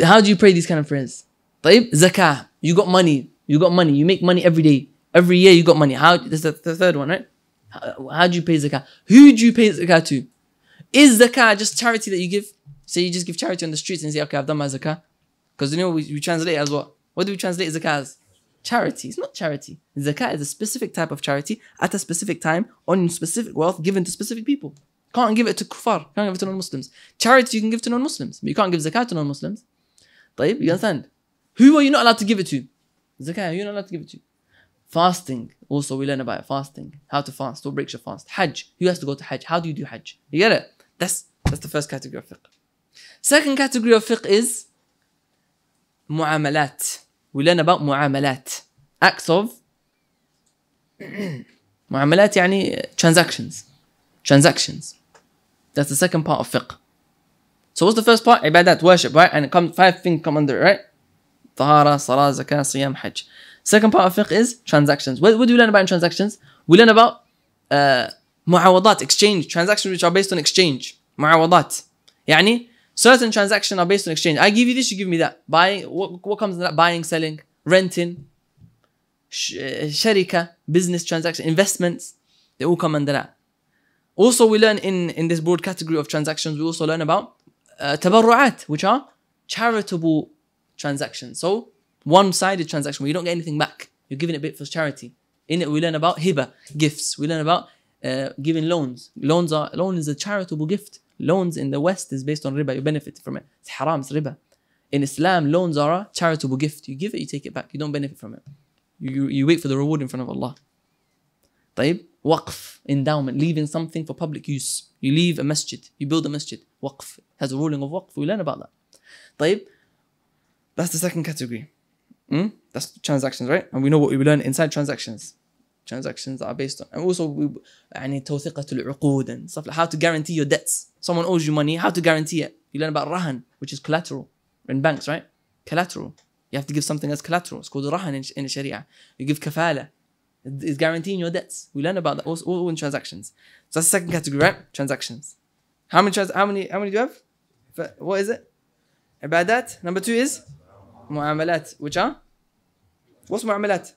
how do you pray these kind of prayers? طيب, zakah. You got money. You got money. You make money every day. Every year you got money. How? That's the, the third one, right? How, how do you pay zakah? Who do you pay zakah to? Is zakah just charity that you give? So you just give charity on the streets and say, okay, I've done my zakah. Because you know, we, we translate as what? What do we translate zakah as? charity. It's not charity. Zakat is a specific type of charity at a specific time on specific wealth given to specific people. Can't give it to kuffar, can't give it to non Muslims. Charity you can give to non Muslims, but you can't give zakat to non Muslims. طيب, you understand? Who are you not allowed to give it to? Zakat. you're not allowed to give it to. Fasting, also we learn about it. fasting, how to fast, what breaks your fast. Hajj, who has to go to Hajj? How do you do Hajj? You get it? That's, that's the first category of fiqh. Second category of fiqh is mu'amalat. we learn about معاملات acts of معاملات يعني transactions transactions that's the second part of fiqh so what's the first part عبادات worship right and comes five things come under it right طهارة صلاة زكاة صيام حج second part of fiqh is transactions what, what do we learn about in transactions we learn about uh, معاوضات exchange transactions which are based on exchange معاوضات يعني Certain transactions are based on exchange. I give you this, you give me that. Buying, what, what comes in that? Buying, selling, renting, sharika, eh, business transaction, investments. They all come under that. Also, we learn in, in this broad category of transactions, we also learn about uh, tabarru'at, which are charitable transactions. So, one sided transaction where you don't get anything back. You're giving a bit for charity. In it, we learn about hiba, gifts. We learn about uh, giving loans. Loans are loan is a charitable gift. Loans in the West is based on riba. You benefit from it. It's haram. It's riba. In Islam, loans are a charitable gift. You give it, you take it back. You don't benefit from it. You, you wait for the reward in front of Allah. طيب waqf endowment leaving something for public use you leave a masjid you build a masjid waqf has a ruling of waqf we learn about that طيب that's the second category hmm? that's transactions right and we know what we learn inside transactions transactions are based on. And also, we, يعني توثيقة العقود and stuff like how to guarantee your debts. Someone owes you money, how to guarantee it. You learn about rahan, which is collateral in banks, right? Collateral. You have to give something as collateral. It's called rahan in, in Sharia. You give kafala. It's guaranteeing your debts. We learn about that also, all in transactions. So that's the second category, right? Transactions. How many trans- how many how many do you have? What is it? Ibadat. Number two is muamalat, which are what's muamalat?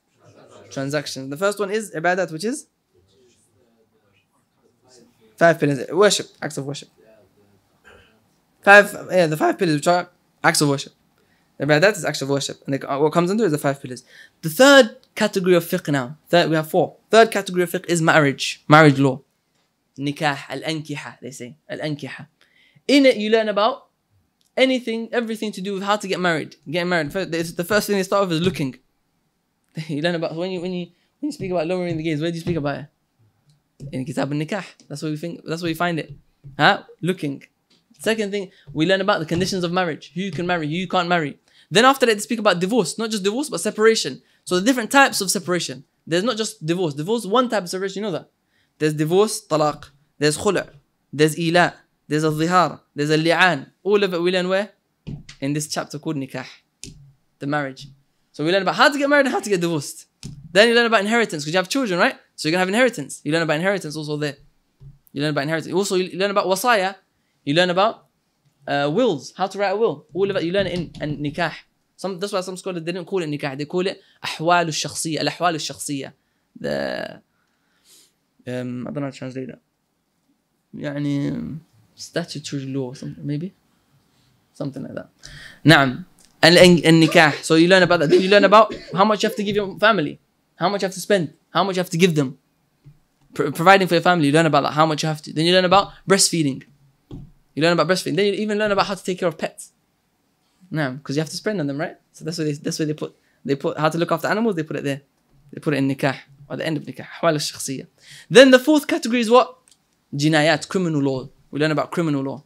transactions. The first one is ibadat, which is five pillars, worship, acts of worship. Five, yeah, the five pillars which are acts of worship. Ibadat is acts of worship, and uh, what comes under is the five pillars. The third category of fiqh now, third, we have four. Third category of fiqh is marriage, marriage law, nikah, al ankiha. They say al ankiha. In it, you learn about anything, everything to do with how to get married. Getting married. The first thing they start with is looking. *laughs* you learn about when you when you when you speak about lowering the gaze, where do you speak about it? In Kitab al-Nikah. That's where we think that's where we find it. Huh? Looking. Second thing, we learn about the conditions of marriage. Who you can marry, who you can't marry. Then after that, they speak about divorce, not just divorce, but separation. So the different types of separation. There's not just divorce. Divorce, one type of separation, you know that. There's divorce, talaq. There's khula. There's ila. There's a zihar. There's a li'an. All of it we learn where? In this chapter called nikah. The marriage. So we learn about how to get married and how to get divorced. Then you learn about inheritance because you have children, right? So you're gonna have inheritance. You learn about inheritance also there. You learn about inheritance. Also, you learn about wasaya. You learn about uh, wills, how to write a will. All of that you learn in and nikah. Some, that's why some scholars didn't call it nikah. They call it ahwal al-shakhsiyya, al-ahwal al The um, I don't know how to translate that. يعني statutory law or something maybe something like that. نعم and, and, nikah. So you learn about that. Then you learn about how much you have to give your family, how much you have to spend, how much you have to give them. Pro- providing for your family, you learn about that, how much you have to. Then you learn about breastfeeding. You learn about breastfeeding. Then you even learn about how to take care of pets. No, because you have to spend on them, right? So that's why they, that's why they put they put how to look after animals. They put it there. They put it in nikah or the end of nikah. أحوال Then the fourth category is what? Jinayat, criminal law. We learn about criminal law.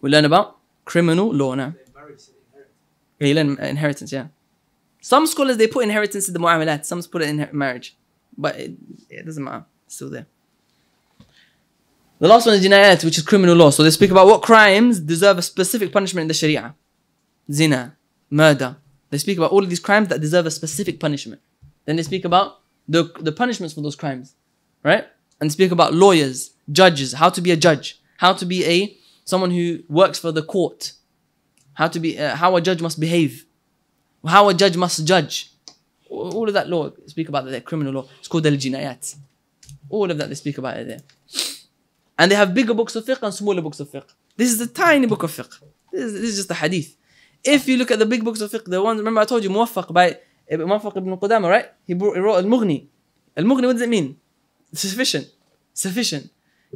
We learn about criminal law now. You learn uh, inheritance, yeah. Some scholars they put inheritance in the mu'amalat, some put it in marriage, but it, it doesn't matter. It's still there. The last one is jinayat, which is criminal law. So they speak about what crimes deserve a specific punishment in the Sharia: zina, murder. They speak about all of these crimes that deserve a specific punishment. Then they speak about the the punishments for those crimes, right? And speak about lawyers, judges, how to be a judge, how to be a someone who works for the court, how to be uh, how a judge must behave, how a judge must judge. All of that law speak about that criminal law. It's called al jinayat. All of that they speak about it there. And they have bigger books of fiqh and smaller books of fiqh. This is a tiny book of fiqh. This is, this is just a hadith. If you look at the big books of fiqh, the ones remember I told you Muwaffaq by Muwaffaq ibn Qudama, right? He, brought, he wrote Al-Mughni. Al-Mughni, what does it mean? Sufficient. Sufficient.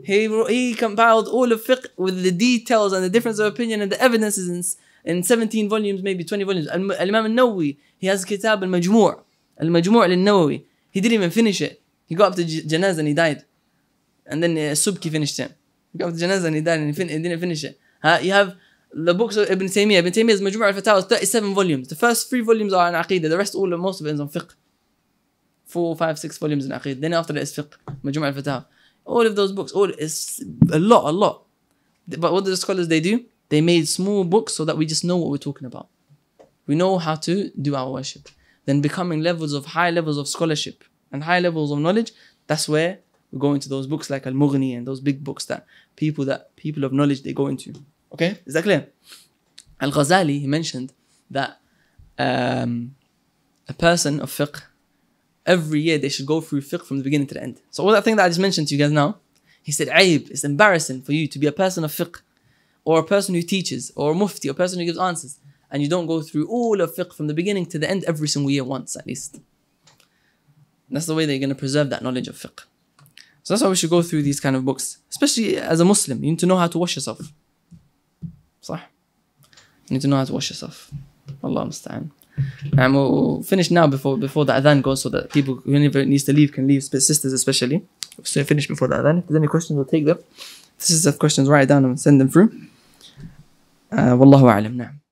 He, he compiled all of fiqh with the details and the difference of opinion and the evidences in 17 volumes maybe 20 volumes Al الإمام النووي he has al al المجموع al للنووي he didn't even finish it he got up to جنازة and he died and then uh, Subki finished him he got up to جنازة and he died and he, fin- he didn't finish it huh? you have the books of Ibn Taymiyyah Ibn Taymiyyah's مجموع al is 37 volumes the first three volumes are on Aqidah. the rest all most of it is on fiqh four five six volumes in Aqidah. then after that is fiqh al الفتاوى all of those books all is a lot a lot but what do the scholars they do they made small books so that we just know what we're talking about. We know how to do our worship. Then becoming levels of high levels of scholarship and high levels of knowledge, that's where we go into those books like Al-Mughni and those big books that people that people of knowledge they go into. Okay? Is that clear? Al-Ghazali, he mentioned that um, a person of fiqh, every year they should go through fiqh from the beginning to the end. So all that thing that I just mentioned to you guys now, he said, Aib, it's embarrassing for you to be a person of fiqh or a person who teaches, or a mufti, or a person who gives answers, and you don't go through all of fiqh from the beginning to the end every single year once at least. That's the way they're going to preserve that knowledge of fiqh. So that's why we should go through these kind of books, especially as a Muslim. You need to know how to wash yourself. صح? You need to know how to wash yourself. Allah musta'an. And we'll finish now before before the adhan goes so that people whoever needs to leave can leave, sisters especially. So finish before the adhan. If there's any questions, we'll take them. If sisters questions, write it down and send them through. آه، والله اعلم نعم